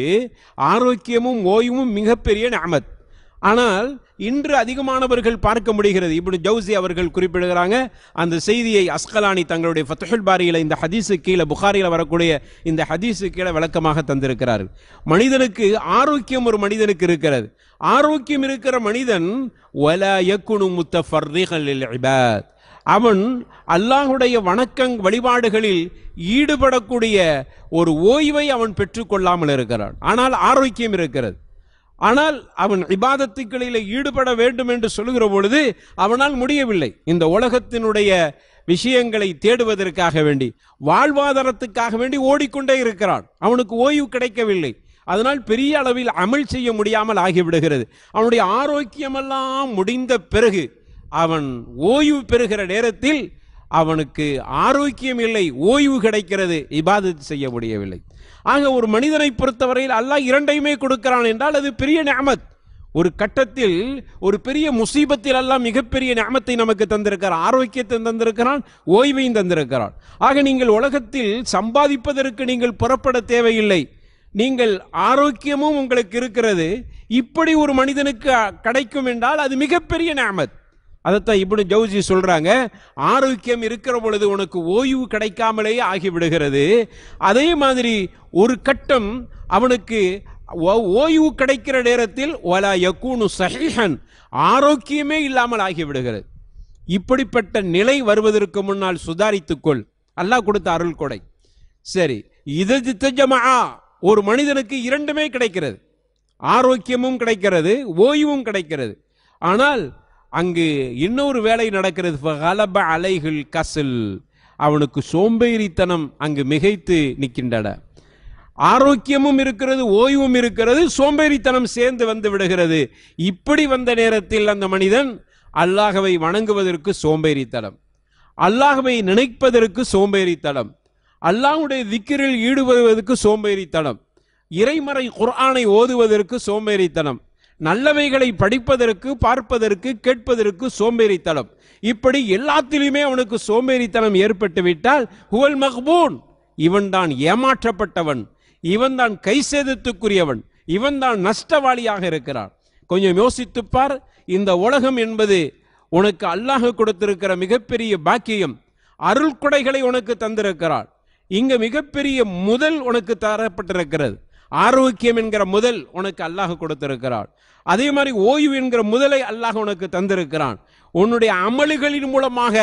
ஆரோக்கியமும் ஓய்வும் மிகப்பெரிய நாமத் ஆனால் இன்று அதிகமானவர்கள் பார்க்க முடிகிறது இப்படி ஜவுசி அவர்கள் குறிப்பிடுகிறாங்க அந்த செய்தியை அஸ்கலானி தங்களுடைய ஃபத்துஹுல் பாரியில் இந்த ஹதீஸு கீழே புகாரியில் வரக்கூடிய இந்த ஹதீஸு கீழே விளக்கமாக தந்திருக்கிறார்கள் மனிதனுக்கு ஆரோக்கியம் ஒரு மனிதனுக்கு இருக்கிறது ஆரோக்கியம் இருக்கிற மனிதன் முத்த அவன் அல்லாஹுடைய வணக்கங் வழிபாடுகளில் ஈடுபடக்கூடிய ஒரு ஓய்வை அவன் பெற்றுக்கொள்ளாமல் இருக்கிறான் ஆனால் ஆரோக்கியம் இருக்கிறது ஆனால் அவன் இபாதத்துக்களில் ஈடுபட வேண்டும் என்று சொல்லுகிற பொழுது அவனால் முடியவில்லை இந்த உலகத்தினுடைய விஷயங்களை தேடுவதற்காக வேண்டி வாழ்வாதாரத்துக்காக வேண்டி ஓடிக்கொண்டே இருக்கிறான் அவனுக்கு ஓய்வு கிடைக்கவில்லை அதனால் பெரிய அளவில் அமல் செய்ய முடியாமல் ஆகிவிடுகிறது அவனுடைய ஆரோக்கியமெல்லாம் முடிந்த பிறகு அவன் ஓய்வு பெறுகிற நேரத்தில் அவனுக்கு ஆரோக்கியம் இல்லை ஓய்வு கிடைக்கிறது இபாதத் செய்ய முடியவில்லை ஆக ஒரு மனிதனை பொறுத்தவரையில் அல்லாஹ் இரண்டையுமே கொடுக்கிறான் என்றால் அது பெரிய நியமத் ஒரு கட்டத்தில் ஒரு பெரிய முசீபத்தில் எல்லாம் மிகப்பெரிய ஞாமத்தை நமக்கு தந்திருக்கிறார் ஆரோக்கியத்தை தந்திருக்கிறான் ஓய்வையும் தந்திருக்கிறான் ஆக நீங்கள் உலகத்தில் சம்பாதிப்பதற்கு நீங்கள் புறப்பட தேவையில்லை நீங்கள் ஆரோக்கியமும் உங்களுக்கு இருக்கிறது இப்படி ஒரு மனிதனுக்கு கிடைக்கும் என்றால் அது மிகப்பெரிய நேமத் அதைத்தான் இப்படி ஜவுஜி சொல்கிறாங்க ஆரோக்கியம் இருக்கிற பொழுது உனக்கு ஓய்வு கிடைக்காமலேயே ஆகிவிடுகிறது அதே மாதிரி ஒரு கட்டம் அவனுக்கு ஓய்வு கிடைக்கிற நேரத்தில் ஒலா யக்கூனு சஹிஹன் ஆரோக்கியமே இல்லாமல் ஆகிவிடுகிறது இப்படிப்பட்ட நிலை வருவதற்கு முன்னால் சுதாரித்துக்கொள் அல்லாஹ் கொடுத்த அருள் கொடை சரி இது தித்தஜமா ஒரு மனிதனுக்கு இரண்டுமே கிடைக்கிறது ஆரோக்கியமும் கிடைக்கிறது ஓய்வும் கிடைக்கிறது ஆனால் அங்கு இன்னொரு வேலை நடக்கிறது கலப அலைகள் கசில் அவனுக்கு சோம்பேறித்தனம் அங்கு மிகைத்து நிற்கின்றன ஆரோக்கியமும் இருக்கிறது ஓய்வும் இருக்கிறது சோம்பேறித்தனம் சேர்ந்து வந்து விடுகிறது இப்படி வந்த நேரத்தில் அந்த மனிதன் அல்லாஹவை வணங்குவதற்கு சோம்பேறித்தனம் அல்லாஹவை நினைப்பதற்கு சோம்பேறித்தனம் அல்லாவுடைய திக்கிரில் ஈடுபடுவதற்கு சோம்பேறித்தனம் இறைமறை குர்ஆனை ஓதுவதற்கு சோம்பேறித்தனம் நல்லவைகளை படிப்பதற்கு பார்ப்பதற்கு கேட்பதற்கு சோம்பேறித்தனம் இப்படி எல்லாத்திலுமே அவனுக்கு சோம்பேறித்தனம் ஏற்பட்டு விட்டால் ஹுவல் மஹ்பூன் இவன் தான் ஏமாற்றப்பட்டவன் இவன் தான் கை சேதத்துக்குரியவன் இவன் தான் நஷ்டவாளியாக இருக்கிறான் கொஞ்சம் யோசித்துப்பார் இந்த உலகம் என்பது உனக்கு அல்லாஹ் கொடுத்திருக்கிற மிகப்பெரிய பாக்கியம் அருள் கொடைகளை உனக்கு தந்திருக்கிறான் இங்க மிகப்பெரிய முதல் உனக்கு தரப்பட்டிருக்கிறது ஆரோக்கியம் என்கிற முதல் உனக்கு அல்லாஹ் கொடுத்திருக்கிறான் அதே மாதிரி ஓய்வு என்கிற முதலை அல்லாஹ் உனக்கு தந்திருக்கிறான் உன்னுடைய அமல்களின் மூலமாக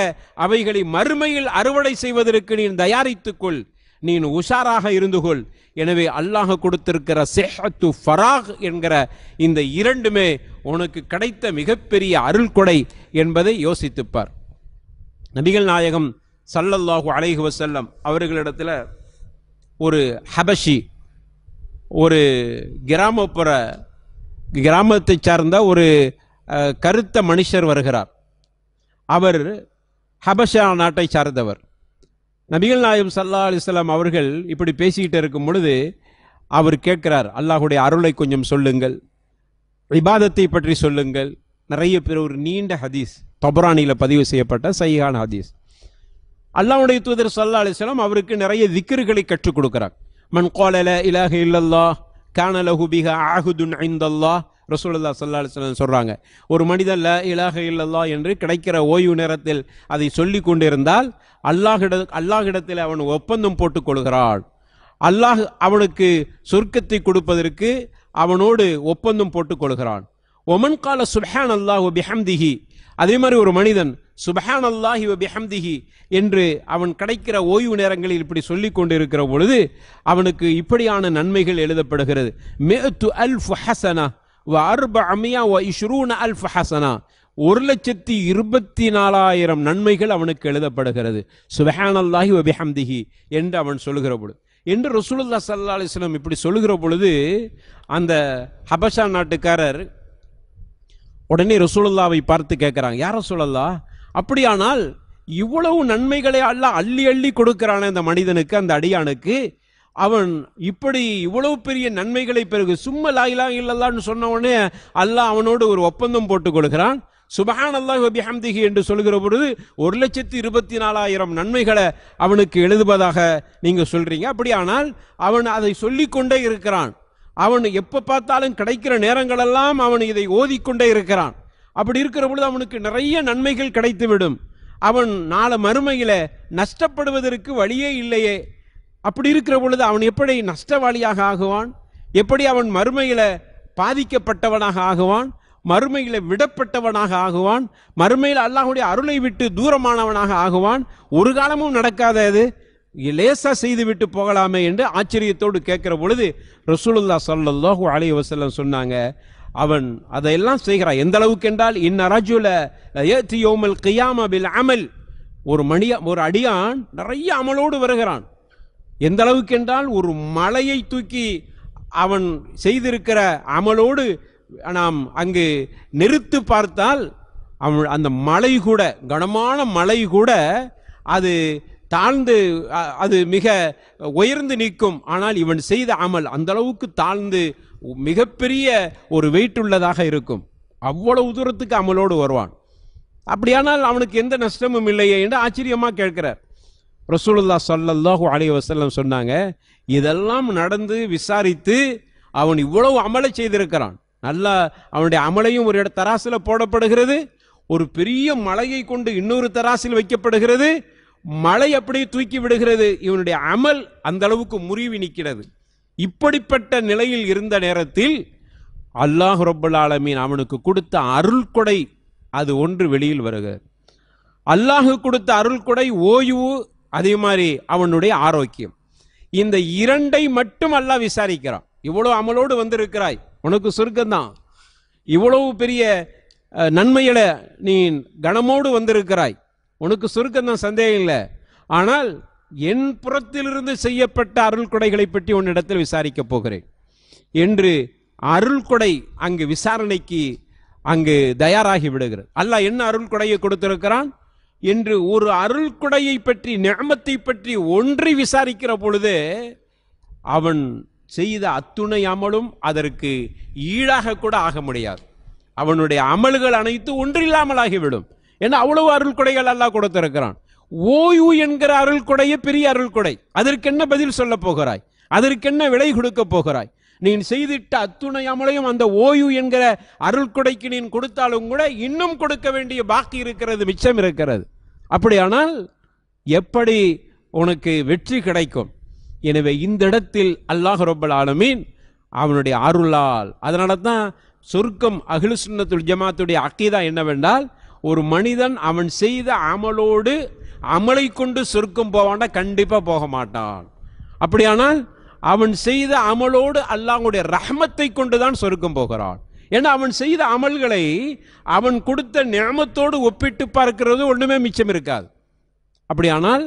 அவைகளை மறுமையில் அறுவடை செய்வதற்கு நீ தயாரித்துக்கொள் நீ உஷாராக இருந்து கொள் எனவே அல்லாஹ் கொடுத்திருக்கிற சேஹத்து ஃபராக் என்கிற இந்த இரண்டுமே உனக்கு கிடைத்த மிகப்பெரிய அருள்கொடை என்பதை யோசித்துப்பார் நபிகள் நாயகம் சல்லல்லாஹு அலைஹு வசல்லம் அவர்களிடத்தில் ஒரு ஹபஷி ஒரு கிராமப்புற கிராமத்தை சார்ந்த ஒரு கருத்த மனுஷர் வருகிறார் அவர் ஹபஷா நாட்டை சார்ந்தவர் நபிகள் நாயம் சல்லா அலிஸ்லாம் அவர்கள் இப்படி பேசிக்கிட்டு இருக்கும் பொழுது அவர் கேட்கிறார் அல்லாஹுடைய அருளை கொஞ்சம் சொல்லுங்கள் விவாதத்தை பற்றி சொல்லுங்கள் நிறைய பேர் ஒரு நீண்ட ஹதீஸ் தொபரானியில் பதிவு செய்யப்பட்ட சையான ஹதீஸ் அல்லாவுடைய தூதர் சல்லா அலிஸ்லாம் அவருக்கு நிறைய திக்கர்களை கற்றுக் கொடுக்கிறார் மண் கோலல இலாக இல்லல்லா கானல ஹுபிக ஆஹுதுன் ஐந்தல்லா ரசூல்லா சல்லா அலிஸ்லாம் சொல்கிறாங்க ஒரு மனிதன் ல இலாக இல்லல்லா என்று கிடைக்கிற ஓய்வு நேரத்தில் அதை சொல்லி கொண்டிருந்தால் அல்லாஹிட அல்லாஹிடத்தில் அவன் ஒப்பந்தம் போட்டுக் கொள்கிறாள் அல்லாஹ் அவனுக்கு சொர்க்கத்தை கொடுப்பதற்கு அவனோடு ஒப்பந்தம் போட்டுக் கொள்கிறான் ஒமன் கால சுல்ஹான் அல்லாஹ் பிஹம்திஹி அதே மாதிரி ஒரு மனிதன் சுபஹான் அல்லாஹி பிஹம்திஹி என்று அவன் கிடைக்கிற ஓய்வு நேரங்களில் இப்படி சொல்லி கொண்டிருக்கிற பொழுது அவனுக்கு இப்படியான நன்மைகள் எழுதப்படுகிறது மேத்து அல் ஃபஹசனா வ அர்ப அமியா வ இஷ்ரூன அல் ஃபஹசனா ஒரு லட்சத்தி இருபத்தி நாலாயிரம் நன்மைகள் அவனுக்கு எழுதப்படுகிறது சுபஹான் அல்லாஹி வபிஹம்திஹி என்று அவன் சொல்லுகிற பொழுது என்று ரசூலுல்லா சல்லா அலிஸ்லாம் இப்படி சொல்லுகிற பொழுது அந்த ஹபஷா நாட்டுக்காரர் உடனே ரசூலல்லாவை பார்த்து கேட்குறாங்க யார் ரசூலல்லா அப்படியானால் இவ்வளவு நன்மைகளை எல்லாம் அள்ளி அள்ளி கொடுக்கிறான அந்த மனிதனுக்கு அந்த அடியானுக்கு அவன் இப்படி இவ்வளவு பெரிய நன்மைகளை பிறகு சும்மா லாயிலா இல்லல்லான்னு சொன்ன உடனே அல்லாஹ் அவனோடு ஒரு ஒப்பந்தம் போட்டுக் கொடுக்கிறான் சுபஹான் அல்லாஹ் பிஹம்திகி என்று சொல்கிற பொழுது ஒரு லட்சத்தி இருபத்தி நாலாயிரம் நன்மைகளை அவனுக்கு எழுதுவதாக நீங்கள் சொல்கிறீங்க அப்படியானால் அவன் அதை சொல்லிக்கொண்டே இருக்கிறான் அவன் எப்ப பார்த்தாலும் கிடைக்கிற நேரங்களெல்லாம் அவன் இதை ஓதிக்கொண்டே இருக்கிறான் அப்படி இருக்கிற பொழுது அவனுக்கு நிறைய நன்மைகள் கிடைத்துவிடும் அவன் நாளை மறுமையில நஷ்டப்படுவதற்கு வழியே இல்லையே அப்படி இருக்கிற பொழுது அவன் எப்படி நஷ்டவாளியாக ஆகுவான் எப்படி அவன் மறுமையில பாதிக்கப்பட்டவனாக ஆகுவான் மறுமையில விடப்பட்டவனாக ஆகுவான் மறுமையில் அல்லாஹுடைய அருளை விட்டு தூரமானவனாக ஆகுவான் ஒரு காலமும் நடக்காத அது லேசாக செய்துவிட்டு போகலாமே என்று ஆச்சரியத்தோடு கேட்கிற பொழுது ரசூலுல்லா சல்லாஹூ அலைய வசல்லம் சொன்னாங்க அவன் அதையெல்லாம் செய்கிறான் எந்த அளவுக்கு என்றால் இன்னரஜுல கியாம பில் அமல் ஒரு மணியா ஒரு அடியான் நிறைய அமலோடு வருகிறான் எந்த அளவுக்கு என்றால் ஒரு மலையை தூக்கி அவன் செய்திருக்கிற அமலோடு நாம் அங்கு நிறுத்து பார்த்தால் அவன் அந்த மலை கூட கனமான மலை கூட அது தாழ்ந்து அது மிக உயர்ந்து நிற்கும் ஆனால் இவன் செய்த அமல் அந்த அளவுக்கு தாழ்ந்து மிகப்பெரிய ஒரு வெயிட் உள்ளதாக இருக்கும் அவ்வளவு தூரத்துக்கு அமலோடு வருவான் அப்படியானால் அவனுக்கு எந்த நஷ்டமும் இல்லையே என்று ஆச்சரியமாக கேட்கிறார் ரசூலுல்லா சல்லாஹூ அலி வசல்லம் சொன்னாங்க இதெல்லாம் நடந்து விசாரித்து அவன் இவ்வளவு அமலை செய்திருக்கிறான் நல்லா அவனுடைய அமலையும் ஒரு இட தராசில் போடப்படுகிறது ஒரு பெரிய மலையை கொண்டு இன்னொரு தராசில் வைக்கப்படுகிறது மழை அப்படியே தூக்கி விடுகிறது இவனுடைய அமல் அந்த அளவுக்கு முறிவு நிற்கிறது இப்படிப்பட்ட நிலையில் இருந்த நேரத்தில் அல்லாஹ் ரபுல் ஆலமீன் அவனுக்கு கொடுத்த அருள் கொடை அது ஒன்று வெளியில் வருகிறது அல்லாஹு கொடுத்த அருள் கொடை ஓய்வு அதே மாதிரி அவனுடைய ஆரோக்கியம் இந்த இரண்டை மட்டும் அல்லாஹ் விசாரிக்கிறான் இவ்வளோ அமலோடு வந்திருக்கிறாய் உனக்கு சுருக்கம்தான் இவ்வளவு பெரிய நன்மைகளை நீ கனமோடு வந்திருக்கிறாய் உனக்கு சுருக்கம் தான் சந்தேகம் இல்லை ஆனால் என் புறத்திலிருந்து செய்யப்பட்ட அருள் கொடைகளை பற்றி உன்னிடத்தில் விசாரிக்கப் போகிறேன் என்று அருள் கொடை அங்கு விசாரணைக்கு அங்கு தயாராகி விடுகிறது அல்லாஹ் என்ன அருள் கொடையை கொடுத்திருக்கிறான் என்று ஒரு அருள் கொடையை பற்றி நியமத்தை பற்றி ஒன்றி விசாரிக்கிற பொழுது அவன் செய்த அத்துணை அமலும் அதற்கு ஈடாக கூட ஆக முடியாது அவனுடைய அமல்கள் அனைத்து ஒன்றில்லாமல் ஆகிவிடும் ஏன்னா அவ்வளவு அருள் கொடைகள் அல்லா கொடுத்திருக்கிறான் ஓய்வு என்கிற அருள் கொடையே பெரிய அருள் கொடை அதற்கென்ன பதில் சொல்ல போகிறாய் அதற்கென்ன விலை கொடுக்க போகிறாய் நீ செய்திட்ட அத்துணை அமலையும் அந்த ஓய்வு என்கிற அருள் கொடைக்கு நீ கொடுத்தாலும் கூட இன்னும் கொடுக்க வேண்டிய பாக்கி இருக்கிறது மிச்சம் இருக்கிறது அப்படியானால் எப்படி உனக்கு வெற்றி கிடைக்கும் எனவே இந்த இடத்தில் அல்லாஹ் ரொப்பல் ஆலமீன் அவனுடைய அருளால் அதனால தான் சொர்க்கம் அகிலு ஜமாத்துடைய அக்கீதா என்னவென்றால் ஒரு மனிதன் அவன் செய்த அமலோடு அமலை கொண்டு சொர்க்கம் போவான்டா கண்டிப்பாக போக மாட்டான் அப்படியானால் அவன் செய்த அமலோடு அல்லாஹுடைய ரஹமத்தை கொண்டு தான் சொர்க்கம் போகிறான் ஏன்னா அவன் செய்த அமல்களை அவன் கொடுத்த நியமத்தோடு ஒப்பிட்டு பார்க்கிறது ஒன்றுமே மிச்சம் இருக்காது அப்படியானால்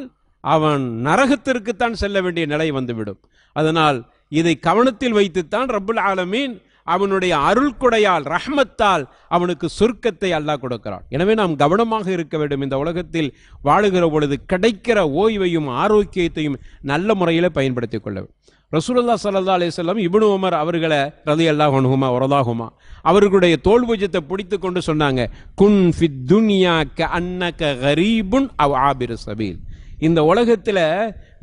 அவன் நரகத்திற்குத்தான் செல்ல வேண்டிய நிலை வந்துவிடும் அதனால் இதை கவனத்தில் வைத்துத்தான் ரபுல் ஆலமீன் அவனுடைய அருள்கொடையால் ரஹ்மத்தால் அவனுக்கு சொர்க்கத்தை அல்லாஹ் கொடுக்கிறான் எனவே நாம் கவனமாக இருக்க வேண்டும் இந்த உலகத்தில் வாழுகிற பொழுது கிடைக்கிற ஓய்வையும் ஆரோக்கியத்தையும் நல்ல முறையில் பயன்படுத்தி கொள்ள வேண்டும் ரசூல்லா சல்லா அலிசல்லாம் இபுனு உமர் அவர்களை ரதி அல்லாஹ் அணுகுமா வரதாகுமா அவர்களுடைய தோல் பூஜத்தை பிடித்து கொண்டு சொன்னாங்க குன் ஃபித் துனியா க அன்னக கரீபுன் அவ் ஆபிர் சபீல் இந்த உலகத்தில்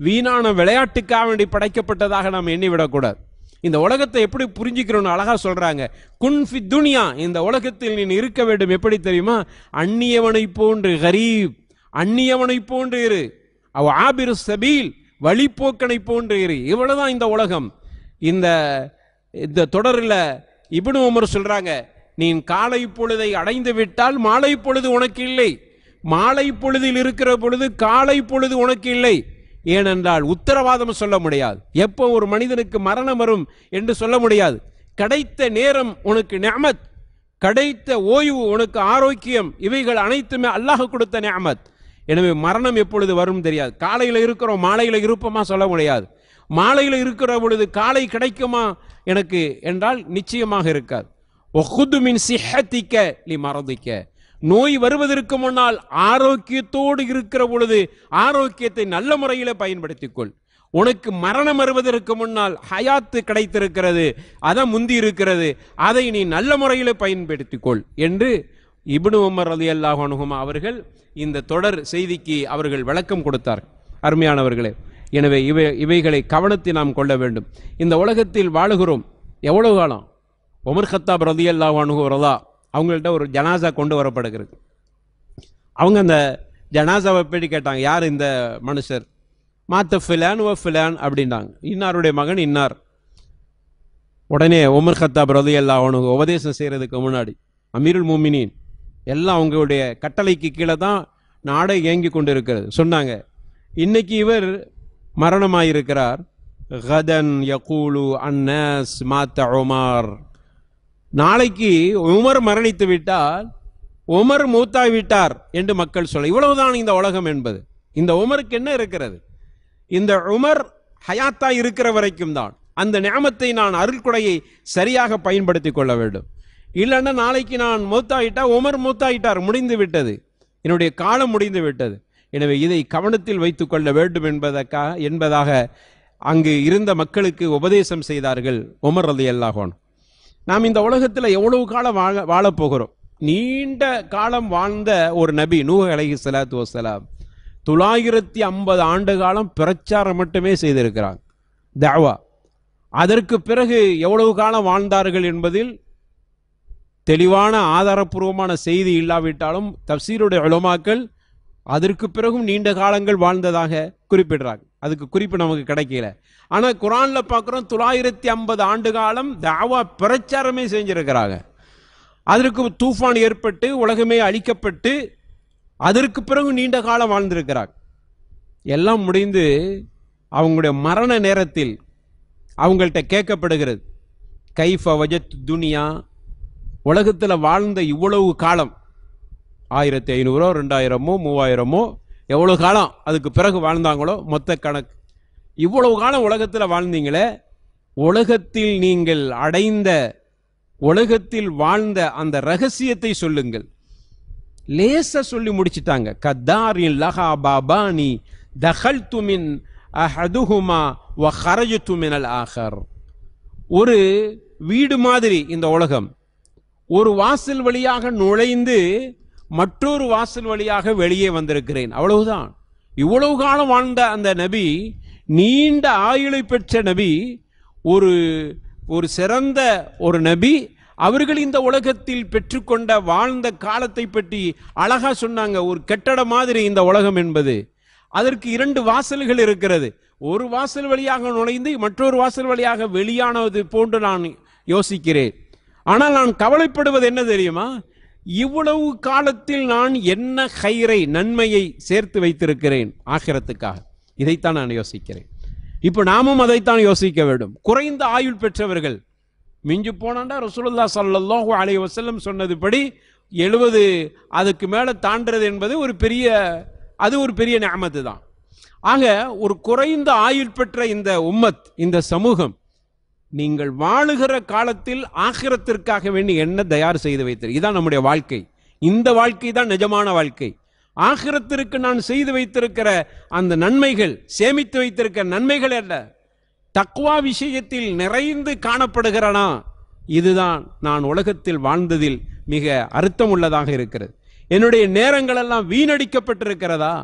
வீணான விளையாட்டுக்காக வேண்டி படைக்கப்பட்டதாக நாம் எண்ணிவிடக்கூடாது இந்த உலகத்தை எப்படி புரிஞ்சுக்கிறோன்னு அழகாக சொல்கிறாங்க குன்ஃபி துனியா இந்த உலகத்தில் நீ இருக்க வேண்டும் எப்படி தெரியுமா அந்நியவனை போன்று ஹரீப் அந்நியவனை போன்று இரு அவ் ஆபிர் சபீல் வழிப்போக்கனை போன்று இரு இவ்வளோதான் இந்த உலகம் இந்த இந்த தொடரில் இபின் உமர் சொல்கிறாங்க நீ காலை பொழுதை அடைந்து விட்டால் மாலை பொழுது உனக்கு இல்லை மாலை பொழுதில் இருக்கிற பொழுது காலை பொழுது உனக்கு இல்லை ஏனென்றால் உத்தரவாதம் சொல்ல முடியாது எப்போ ஒரு மனிதனுக்கு மரணம் வரும் என்று சொல்ல முடியாது கிடைத்த நேரம் உனக்கு நியமத் கிடைத்த ஓய்வு உனக்கு ஆரோக்கியம் இவைகள் அனைத்துமே அல்லாஹ் கொடுத்த நியமத் எனவே மரணம் எப்பொழுது வரும் தெரியாது காலையில் இருக்கிறோம் மாலையில் இருப்போமா சொல்ல முடியாது மாலையில் இருக்கிற பொழுது காலை கிடைக்குமா எனக்கு என்றால் நிச்சயமாக இருக்காது ஒஹுது சிஹத்திக்க நீ மறந்திக்க நோய் வருவதற்கு முன்னால் ஆரோக்கியத்தோடு இருக்கிற பொழுது ஆரோக்கியத்தை நல்ல முறையில் பயன்படுத்திக்கொள் உனக்கு மரணம் வருவதற்கு முன்னால் ஹயாத்து கிடைத்திருக்கிறது அதை முந்தி இருக்கிறது அதை நீ நல்ல முறையில் பயன்படுத்திக்கொள் என்று இப்னு உமர் அலி அல்லாஹனுகுமா அவர்கள் இந்த தொடர் செய்திக்கு அவர்கள் விளக்கம் கொடுத்தார் அருமையானவர்களே எனவே இவை இவைகளை கவனத்தை நாம் கொள்ள வேண்டும் இந்த உலகத்தில் வாழுகிறோம் எவ்வளவு காலம் ஒமர் ஹத்தாப் ரதி அல்லாஹ் அணுகுவரதா அவங்கள்ட்ட ஒரு ஜனாசா கொண்டு வரப்படுகிறது அவங்க அந்த ஜனாசாவை எப்படி கேட்டாங்க யார் இந்த மனுஷர் மாத்த ஃபிலான் ஓ ஃபிலான் அப்படின்னாங்க இன்னாருடைய மகன் இன்னார் உடனே உமர் ஹத்தாப் ரதி அவனுக்கு உபதேசம் செய்கிறதுக்கு முன்னாடி அமீருல் மோமினின் எல்லாம் அவங்களுடைய கட்டளைக்கு கீழே தான் நாடை இயங்கி கொண்டு இருக்கிறது சொன்னாங்க இன்னைக்கு இவர் மரணமாயிருக்கிறார் கதன் யகூலு அன்னஸ் மாத்த ஒமார் நாளைக்கு உமர் மரணித்து விட்டால் உமர் மூத்தாய் விட்டார் என்று மக்கள் சொல்ல இவ்வளவுதான் இந்த உலகம் என்பது இந்த உமருக்கு என்ன இருக்கிறது இந்த உமர் ஹயாத்தாய் இருக்கிற வரைக்கும் தான் அந்த நியமத்தை நான் அருள்கொடையை சரியாக பயன்படுத்தி கொள்ள வேண்டும் இல்லைன்னா நாளைக்கு நான் மூத்தாயிட்டா உமர் மூத்தாயிட்டார் முடிந்து விட்டது என்னுடைய காலம் முடிந்து விட்டது எனவே இதை கவனத்தில் வைத்து கொள்ள வேண்டும் என்பதற்கா என்பதாக அங்கு இருந்த மக்களுக்கு உபதேசம் செய்தார்கள் உமர் அலி அல்லாஹோன் நாம் இந்த உலகத்தில் எவ்வளவு காலம் வாழ வாழப்போகிறோம் நீண்ட காலம் வாழ்ந்த ஒரு நபி நூ அலஹி சலாத்து வசலாம் தொள்ளாயிரத்தி ஐம்பது ஆண்டு காலம் பிரச்சாரம் மட்டுமே செய்திருக்கிறாங்க தேவா அதற்கு பிறகு எவ்வளவு காலம் வாழ்ந்தார்கள் என்பதில் தெளிவான ஆதாரப்பூர்வமான செய்தி இல்லாவிட்டாலும் தப்சீருடைய உலமாக்கள் அதற்கு பிறகும் நீண்ட காலங்கள் வாழ்ந்ததாக குறிப்பிடுறாங்க அதுக்கு குறிப்பு நமக்கு கிடைக்கல ஆனால் குரானில் பார்க்குறோம் தொள்ளாயிரத்தி ஐம்பது ஆண்டு காலம் தாவா பிரச்சாரமே செஞ்சுருக்கிறாங்க அதற்கு தூஃபான் ஏற்பட்டு உலகமே அழிக்கப்பட்டு அதற்கு பிறகு நீண்ட காலம் வாழ்ந்திருக்கிறாங்க எல்லாம் முடிந்து அவங்களுடைய மரண நேரத்தில் அவங்கள்ட்ட கேட்கப்படுகிறது கைஃப வஜத் துனியா உலகத்தில் வாழ்ந்த இவ்வளவு காலம் ஆயிரத்தி ஐநூறோ ரெண்டாயிரமோ மூவாயிரமோ எவ்வளோ காலம் அதுக்கு பிறகு வாழ்ந்தாங்களோ மொத்த கணக்கு இவ்வளவு காலம் உலகத்தில் வாழ்ந்தீங்களே உலகத்தில் நீங்கள் அடைந்த உலகத்தில் வாழ்ந்த அந்த ரகசியத்தை சொல்லுங்கள் லேச சொல்லி முடிச்சிட்டாங்க கத்தாரின் லஹா பாபானி தஹல் துமின் அஹதுஹுமா ஆஹர் ஒரு வீடு மாதிரி இந்த உலகம் ஒரு வாசல் வழியாக நுழைந்து மற்றொரு வாசல் வழியாக வெளியே வந்திருக்கிறேன் அவ்வளவுதான் இவ்வளவு காலம் வாழ்ந்த அந்த நபி நீண்ட ஆயுளை பெற்ற நபி ஒரு ஒரு சிறந்த ஒரு நபி அவர்கள் இந்த உலகத்தில் பெற்றுக்கொண்ட வாழ்ந்த காலத்தை பற்றி அழகா சொன்னாங்க ஒரு கெட்டட மாதிரி இந்த உலகம் என்பது அதற்கு இரண்டு வாசல்கள் இருக்கிறது ஒரு வாசல் வழியாக நுழைந்து மற்றொரு வாசல் வழியாக வெளியானது போன்று நான் யோசிக்கிறேன் ஆனால் நான் கவலைப்படுவது என்ன தெரியுமா இவ்வளவு காலத்தில் நான் என்ன கயிறை நன்மையை சேர்த்து வைத்திருக்கிறேன் ஆகிறத்துக்காக இதைத்தான் நான் யோசிக்கிறேன் இப்போ நாமும் அதைத்தான் யோசிக்க வேண்டும் குறைந்த ஆயுள் பெற்றவர்கள் மிஞ்சு போனாண்டா ரசூலுல்லா சல்லாஹூ அலைய வசல்லம் சொன்னதுபடி எழுபது அதுக்கு மேலே தாண்டது என்பது ஒரு பெரிய அது ஒரு பெரிய நியமத்து தான் ஆக ஒரு குறைந்த ஆயுள் பெற்ற இந்த உம்மத் இந்த சமூகம் நீங்கள் வாழுகிற காலத்தில் ஆகிரத்திற்காக வேண்டி என்ன தயார் செய்து வைத்தீர்கள் இதுதான் நம்முடைய வாழ்க்கை இந்த வாழ்க்கை தான் நிஜமான வாழ்க்கை ஆகிரத்திற்கு நான் செய்து வைத்திருக்கிற அந்த நன்மைகள் சேமித்து வைத்திருக்கிற நன்மைகள் அல்ல தக்குவா விஷயத்தில் நிறைந்து காணப்படுகிறனா இதுதான் நான் உலகத்தில் வாழ்ந்ததில் மிக அர்த்தம் உள்ளதாக இருக்கிறது என்னுடைய நேரங்களெல்லாம் வீணடிக்கப்பட்டிருக்கிறதா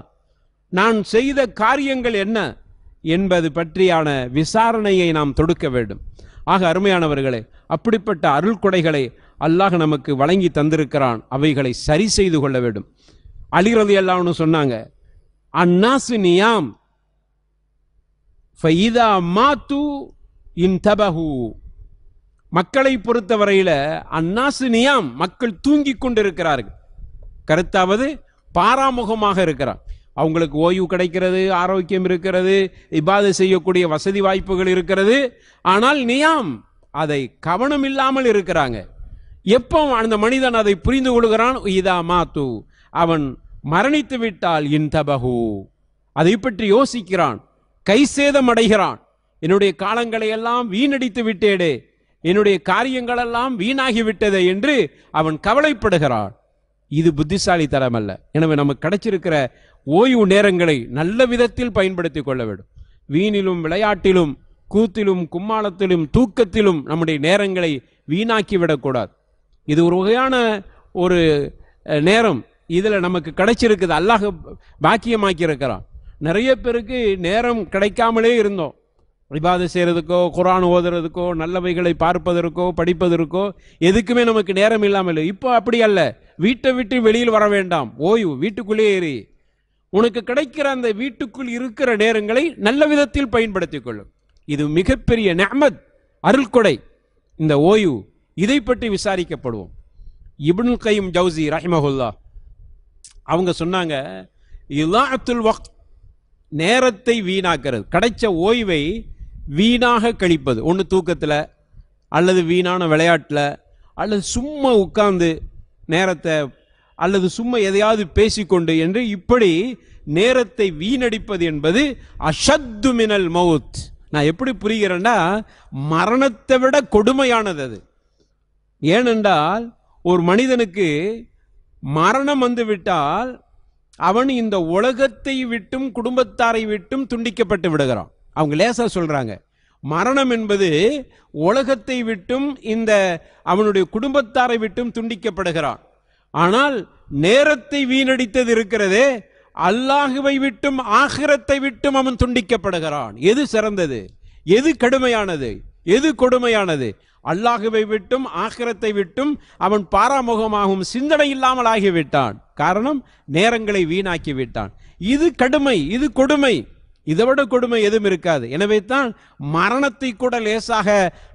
நான் செய்த காரியங்கள் என்ன என்பது பற்றியான விசாரணையை நாம் தொடுக்க வேண்டும் ஆக அருமையானவர்களே அப்படிப்பட்ட அருள் கொடைகளை அல்லாஹ் நமக்கு வழங்கி தந்திருக்கிறான் அவைகளை சரி செய்து கொள்ள வேண்டும் அழிகிறது எல்லாம்னு சொன்னாங்க அந்நாசு நியாம் ஃபைதா மாத்து இன் தபஹு மக்களை பொறுத்தவரையில் அந்நாசு நியாம் மக்கள் தூங்கி கொண்டிருக்கிறார்கள் கருத்தாவது பாராமுகமாக இருக்கிறார் அவங்களுக்கு ஓய்வு கிடைக்கிறது ஆரோக்கியம் இருக்கிறது இபாதை செய்யக்கூடிய வசதி வாய்ப்புகள் இருக்கிறது ஆனால் நியாம் அதை கவனம் இல்லாமல் இருக்கிறாங்க எப்போ அந்த மனிதன் அதை புரிந்து கொள்கிறான் இதா மாத்து அவன் மரணித்து விட்டால் தபகு அதை பற்றி யோசிக்கிறான் கை சேதம் அடைகிறான் என்னுடைய காலங்களை எல்லாம் வீணடித்து விட்டேடே என்னுடைய காரியங்களெல்லாம் வீணாகிவிட்டதே என்று அவன் கவலைப்படுகிறான் இது புத்திசாலித்தனம் அல்ல எனவே நமக்கு கிடைச்சிருக்கிற ஓய்வு நேரங்களை நல்ல விதத்தில் பயன்படுத்தி கொள்ள வேண்டும் வீணிலும் விளையாட்டிலும் கூத்திலும் கும்மாளத்திலும் தூக்கத்திலும் நம்முடைய நேரங்களை வீணாக்கி விடக்கூடாது இது ஒரு வகையான ஒரு நேரம் இதில் நமக்கு கிடைச்சிருக்குது அல்லாஹ் பாக்கியமாக்கி இருக்கிறான் நிறைய பேருக்கு நேரம் கிடைக்காமலே இருந்தோம் விவாதம் செய்கிறதுக்கோ குரான் ஓதுறதுக்கோ நல்லவைகளை பார்ப்பதற்கோ படிப்பதற்கோ எதுக்குமே நமக்கு நேரம் இல்லாமல் இல்லை இப்போ அப்படி அல்ல வீட்டை விட்டு வெளியில் வர வேண்டாம் ஓய்வு வீட்டுக்குள்ளே ஏறி உனக்கு கிடைக்கிற அந்த வீட்டுக்குள் இருக்கிற நேரங்களை நல்ல விதத்தில் பயன்படுத்திக் கொள்ளும் இது மிகப்பெரிய அருள் அருள்கொடை இந்த ஓய்வு இதை பற்றி விசாரிக்கப்படுவோம் இபுன் கையும் ஜவுசி ரஹிமஹுல்லா அவங்க சொன்னாங்க இதுதான் அப்துல் வக் நேரத்தை வீணாக்கிறது கிடைச்ச ஓய்வை வீணாக கழிப்பது ஒன்று தூக்கத்தில் அல்லது வீணான விளையாட்டில் அல்லது சும்மா உட்கார்ந்து நேரத்தை அல்லது சும்மா எதையாவது பேசிக்கொண்டு என்று இப்படி நேரத்தை வீணடிப்பது என்பது அஷத்து மினல் மவுத் நான் எப்படி புரிகிறேன்னா மரணத்தை விட கொடுமையானது அது ஏனென்றால் ஒரு மனிதனுக்கு மரணம் வந்துவிட்டால் அவன் இந்த உலகத்தை விட்டும் குடும்பத்தாரை விட்டும் துண்டிக்கப்பட்டு விடுகிறான் அவங்க லேசா சொல்றாங்க மரணம் என்பது உலகத்தை விட்டும் இந்த அவனுடைய குடும்பத்தாரை விட்டும் துண்டிக்கப்படுகிறான் ஆனால் நேரத்தை வீணடித்தது இருக்கிறதே அல்லாஹுவை விட்டும் ஆகிரத்தை விட்டும் அவன் துண்டிக்கப்படுகிறான் எது சிறந்தது எது கடுமையானது எது கொடுமையானது அல்லாஹுவை விட்டும் ஆக்கிரத்தை விட்டும் அவன் பாராமுகமாகவும் சிந்தனை இல்லாமல் ஆகிவிட்டான் காரணம் நேரங்களை வீணாக்கி விட்டான் இது கடுமை இது கொடுமை இதை விட கொடுமை எதுவும் இருக்காது எனவே தான் மரணத்தை கூட லேசாக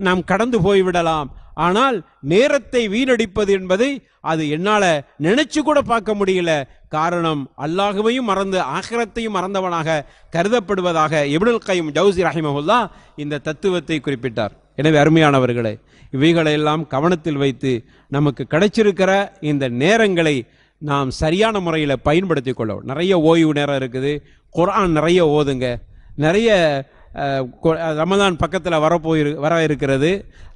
நாம் கடந்து போய்விடலாம் ஆனால் நேரத்தை வீணடிப்பது என்பதை அது என்னால் நினைச்சு கூட பார்க்க முடியல காரணம் அல்லாஹுவையும் மறந்து ஆகிரத்தையும் மறந்தவனாக கருதப்படுவதாக எபுல் கையும் ஜவுசி ரஹிமஹுல்லா இந்த தத்துவத்தை குறிப்பிட்டார் எனவே அருமையானவர்களே இவைகளையெல்லாம் கவனத்தில் வைத்து நமக்கு கிடைச்சிருக்கிற இந்த நேரங்களை நாம் சரியான முறையில் பயன்படுத்தி கொள்ளவும் நிறைய ஓய்வு நேரம் இருக்குது குரான் நிறைய ஓதுங்க நிறைய ரமதான் பக்கத்தில் வரப்போயிரு வர இருக்கிறது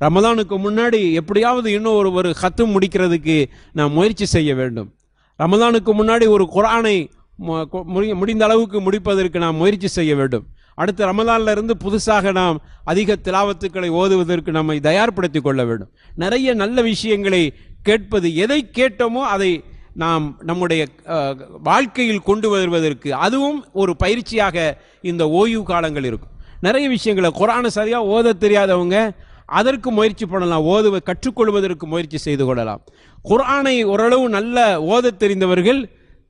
ரமதானுக்கு முன்னாடி எப்படியாவது இன்னும் ஒரு ஒரு கத்து முடிக்கிறதுக்கு நாம் முயற்சி செய்ய வேண்டும் ரமதானுக்கு முன்னாடி ஒரு குரானை முடிந்த அளவுக்கு முடிப்பதற்கு நாம் முயற்சி செய்ய வேண்டும் அடுத்து ரமதானில் இருந்து புதுசாக நாம் அதிக திலாவத்துக்களை ஓதுவதற்கு நம்மை தயார்படுத்தி கொள்ள வேண்டும் நிறைய நல்ல விஷயங்களை கேட்பது எதை கேட்டோமோ அதை நாம் நம்முடைய வாழ்க்கையில் கொண்டு வருவதற்கு அதுவும் ஒரு பயிற்சியாக இந்த ஓய்வு காலங்கள் இருக்கும் நிறைய விஷயங்களை குரானை சரியாக ஓத தெரியாதவங்க அதற்கு முயற்சி பண்ணலாம் ஓதுவ கற்றுக்கொள்வதற்கு முயற்சி செய்து கொள்ளலாம் குரானை ஓரளவு நல்ல ஓத தெரிந்தவர்கள்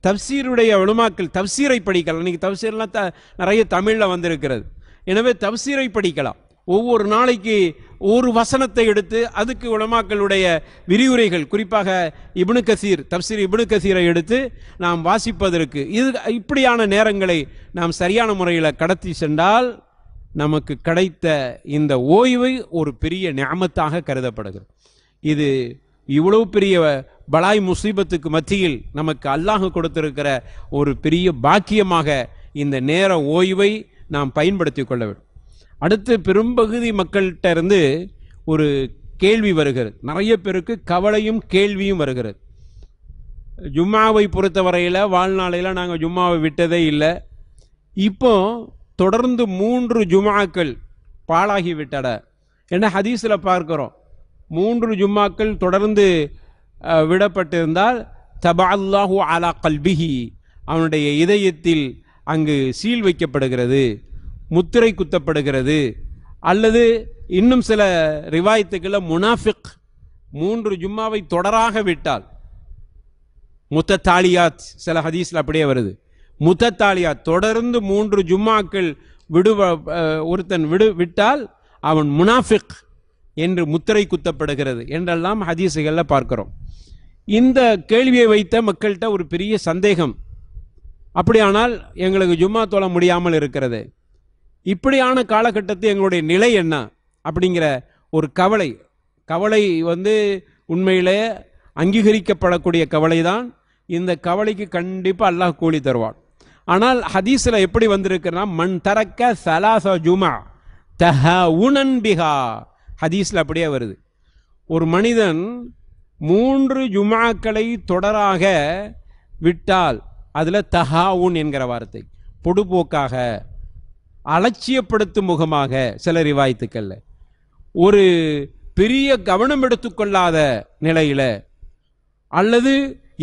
தப்சீருடைய உலமாக்கள் தப்சீரை படிக்கலாம் இன்றைக்கி தப்சீர்லாம் த நிறைய தமிழில் வந்திருக்கிறது எனவே தப்சீரை படிக்கலாம் ஒவ்வொரு நாளைக்கு ஒரு வசனத்தை எடுத்து அதுக்கு உலமாக்களுடைய விரிவுரைகள் குறிப்பாக இபுனு கசீர் தப்சீர் இபுனு கசீரை எடுத்து நாம் வாசிப்பதற்கு இது இப்படியான நேரங்களை நாம் சரியான முறையில் கடத்தி சென்றால் நமக்கு கிடைத்த இந்த ஓய்வு ஒரு பெரிய ஞாபத்தாக கருதப்படுகிறது இது இவ்வளவு பெரிய பலாய் முசீபத்துக்கு மத்தியில் நமக்கு அல்லாஹ் கொடுத்திருக்கிற ஒரு பெரிய பாக்கியமாக இந்த நேர ஓய்வை நாம் பயன்படுத்தி கொள்ள வேண்டும் அடுத்து பெரும்பகுதி மக்கள்கிட்ட இருந்து ஒரு கேள்வி வருகிறது நிறைய பேருக்கு கவலையும் கேள்வியும் வருகிறது ஜும்மாவை பொறுத்தவரையில் வாழ்நாளையில் நாங்கள் ஜும்மாவை விட்டதே இல்லை இப்போ தொடர்ந்து மூன்று ஜுமாக்கள் பாழாகி விட்டட என்ன ஹதீஸில் பார்க்குறோம் மூன்று ஜும்மாக்கள் தொடர்ந்து விடப்பட்டிருந்தால் தபா அல்லாஹூ அலா கல்பிஹி அவனுடைய இதயத்தில் அங்கு சீல் வைக்கப்படுகிறது முத்திரை குத்தப்படுகிறது அல்லது இன்னும் சில ரிவாயத்துக்களை முனாஃபிக் மூன்று ஜும்மாவை தொடராக விட்டால் முத்த தாலியாத் சில ஹதீஸில் அப்படியே வருது முத்த தாலியாத் தொடர்ந்து மூன்று ஜும்மாக்கள் விடுவ ஒருத்தன் விடு விட்டால் அவன் முனாஃபிக் என்று முத்திரை குத்தப்படுகிறது என்றெல்லாம் ஹதீசுகளில் பார்க்கிறோம் இந்த கேள்வியை வைத்த மக்கள்கிட்ட ஒரு பெரிய சந்தேகம் அப்படியானால் எங்களுக்கு ஜும்மா தோல முடியாமல் இருக்கிறது இப்படியான காலகட்டத்தில் எங்களுடைய நிலை என்ன அப்படிங்கிற ஒரு கவலை கவலை வந்து உண்மையிலே அங்கீகரிக்கப்படக்கூடிய கவலை தான் இந்த கவலைக்கு கண்டிப்பாக அல்லாஹ் கூலி தருவான் ஆனால் ஹதீஸில் எப்படி வந்திருக்குன்னா மண் தரக்க சலாச ஜுமா தஹ உனன் பிஹா ஹதீஸில் அப்படியே வருது ஒரு மனிதன் மூன்று ஜுமாக்களை தொடராக விட்டால் அதில் தஹாவுன் என்கிற வார்த்தை பொடுபோக்காக அலட்சியப்படுத்தும் முகமாக சில ரிவாய்த்துக்கள் ஒரு பெரிய கவனம் எடுத்துக்கொள்ளாத நிலையில் அல்லது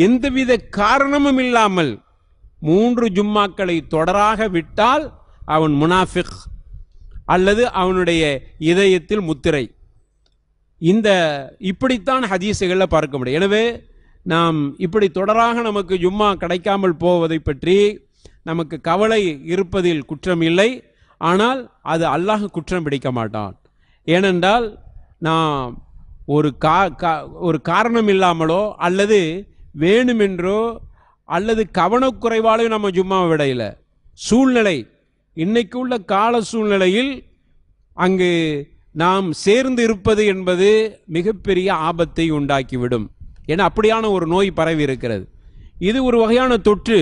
எந்தவித காரணமும் இல்லாமல் மூன்று ஜும்மாக்களை தொடராக விட்டால் அவன் முனாஃபிக் அல்லது அவனுடைய இதயத்தில் முத்திரை இந்த இப்படித்தான் ஹதீசுகளில் பார்க்க முடியும் எனவே நாம் இப்படி தொடராக நமக்கு ஜும்மா கிடைக்காமல் போவதை பற்றி நமக்கு கவலை இருப்பதில் குற்றம் இல்லை ஆனால் அது அல்லாஹ் குற்றம் பிடிக்க மாட்டான் ஏனென்றால் நாம் ஒரு கா ஒரு காரணம் இல்லாமலோ அல்லது வேணுமென்றோ அல்லது கவனக்குறைவாலும் நம்ம ஜும்மாவை விடையில சூழ்நிலை இன்னைக்கு உள்ள கால சூழ்நிலையில் அங்கு நாம் சேர்ந்து இருப்பது என்பது மிகப்பெரிய ஆபத்தை உண்டாக்கிவிடும் ஏன்னா அப்படியான ஒரு நோய் பரவி இருக்கிறது இது ஒரு வகையான தொற்று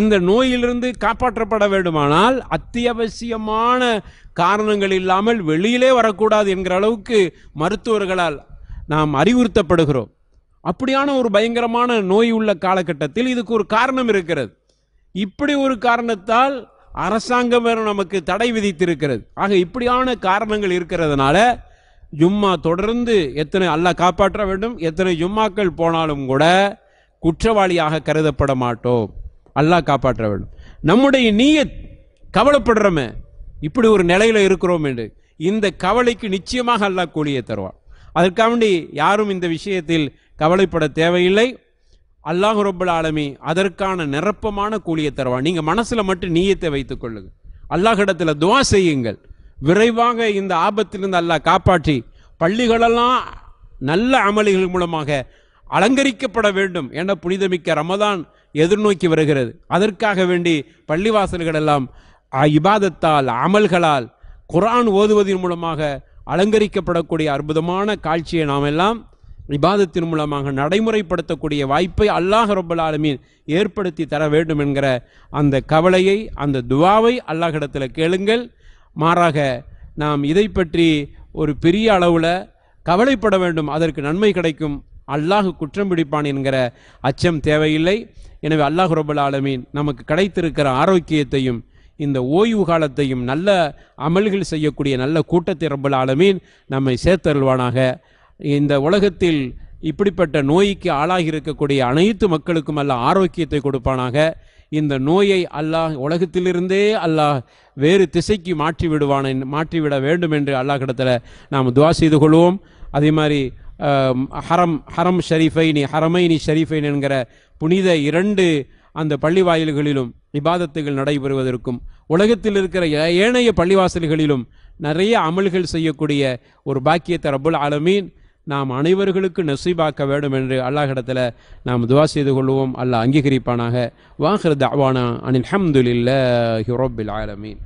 இந்த நோயிலிருந்து காப்பாற்றப்பட வேண்டுமானால் அத்தியாவசியமான காரணங்கள் இல்லாமல் வெளியிலே வரக்கூடாது என்கிற அளவுக்கு மருத்துவர்களால் நாம் அறிவுறுத்தப்படுகிறோம் அப்படியான ஒரு பயங்கரமான நோய் உள்ள காலகட்டத்தில் இதுக்கு ஒரு காரணம் இருக்கிறது இப்படி ஒரு காரணத்தால் அரசாங்கம் வேறு நமக்கு தடை விதித்திருக்கிறது ஆக இப்படியான காரணங்கள் இருக்கிறதுனால ஜும்மா தொடர்ந்து எத்தனை அல்ல காப்பாற்ற வேண்டும் எத்தனை ஜும்மாக்கள் போனாலும் கூட குற்றவாளியாக கருதப்பட மாட்டோம் அல்லாஹ் காப்பாற்ற வேண்டும் நம்முடைய நீய கவலைப்படுறோமே இப்படி ஒரு நிலையில் இருக்கிறோம் என்று இந்த கவலைக்கு நிச்சயமாக அல்லாஹ் கூலியை தருவான் அதற்காக யாரும் இந்த விஷயத்தில் கவலைப்பட தேவையில்லை அல்லாஹ் ரொப்பல் ஆலமி அதற்கான நிரப்பமான கூலியை தருவான் நீங்கள் மனசில் மட்டும் நீயத்தை வைத்துக் கொள்ளுங்க அல்லாஹிடத்தில் துவா செய்யுங்கள் விரைவாக இந்த ஆபத்திலிருந்து அல்லாஹ் காப்பாற்றி பள்ளிகளெல்லாம் நல்ல அமளிகள் மூலமாக அலங்கரிக்கப்பட வேண்டும் என புனிதமிக்க ரமதான் எதிர்நோக்கி வருகிறது அதற்காக வேண்டி பள்ளிவாசல்கள் எல்லாம் இபாதத்தால் அமல்களால் குரான் ஓதுவதன் மூலமாக அலங்கரிக்கப்படக்கூடிய அற்புதமான காட்சியை நாம் எல்லாம் இபாதத்தின் மூலமாக நடைமுறைப்படுத்தக்கூடிய வாய்ப்பை அல்லாஹ் ரபுல் ஆலமீன் ஏற்படுத்தி தர வேண்டும் என்கிற அந்த கவலையை அந்த துவாவை அல்லாஹிடத்தில் கேளுங்கள் மாறாக நாம் இதை பற்றி ஒரு பெரிய அளவில் கவலைப்பட வேண்டும் அதற்கு நன்மை கிடைக்கும் அல்லாஹு குற்றம் பிடிப்பான் என்கிற அச்சம் தேவையில்லை எனவே அல்லாஹ் ரபுல் ஆலமீன் நமக்கு கிடைத்திருக்கிற ஆரோக்கியத்தையும் இந்த ஓய்வு காலத்தையும் நல்ல அமல்கள் செய்யக்கூடிய நல்ல கூட்டத்தை ரபுல் ஆலமீன் நம்மை சேர்த்தருள்வானாக இந்த உலகத்தில் இப்படிப்பட்ட நோய்க்கு ஆளாகி இருக்கக்கூடிய அனைத்து மக்களுக்கும் அல்ல ஆரோக்கியத்தை கொடுப்பானாக இந்த நோயை அல்லாஹ் உலகத்திலிருந்தே அல்லாஹ் வேறு திசைக்கு மாற்றி விடுவான மாற்றிவிட வேண்டும் என்று அல்லாஹ் கிடத்தில் நாம் துவா செய்து கொள்வோம் அதே மாதிரி ஹரம் ஹரம் ஷரீஃபைனி ஹரமைனி ஷரீஃபைன் என்கிற புனித இரண்டு அந்த பள்ளிவாயில்களிலும் விவாதத்துகள் நடைபெறுவதற்கும் உலகத்தில் இருக்கிற ஏனைய பள்ளிவாசல்களிலும் நிறைய அமல்கள் செய்யக்கூடிய ஒரு பாக்கியத்தை ரபுல் ஆலமீன் நாம் அனைவர்களுக்கு நசீபாக்க வேண்டும் என்று அல்லாஹிடத்தில் நாம் துவா செய்து கொள்வோம் அல்லா அங்கீகரிப்பானாக வாஹர் தவானா அனில் ஹம்துலில்லாஹி ஹிரோபில் ஆலமீன்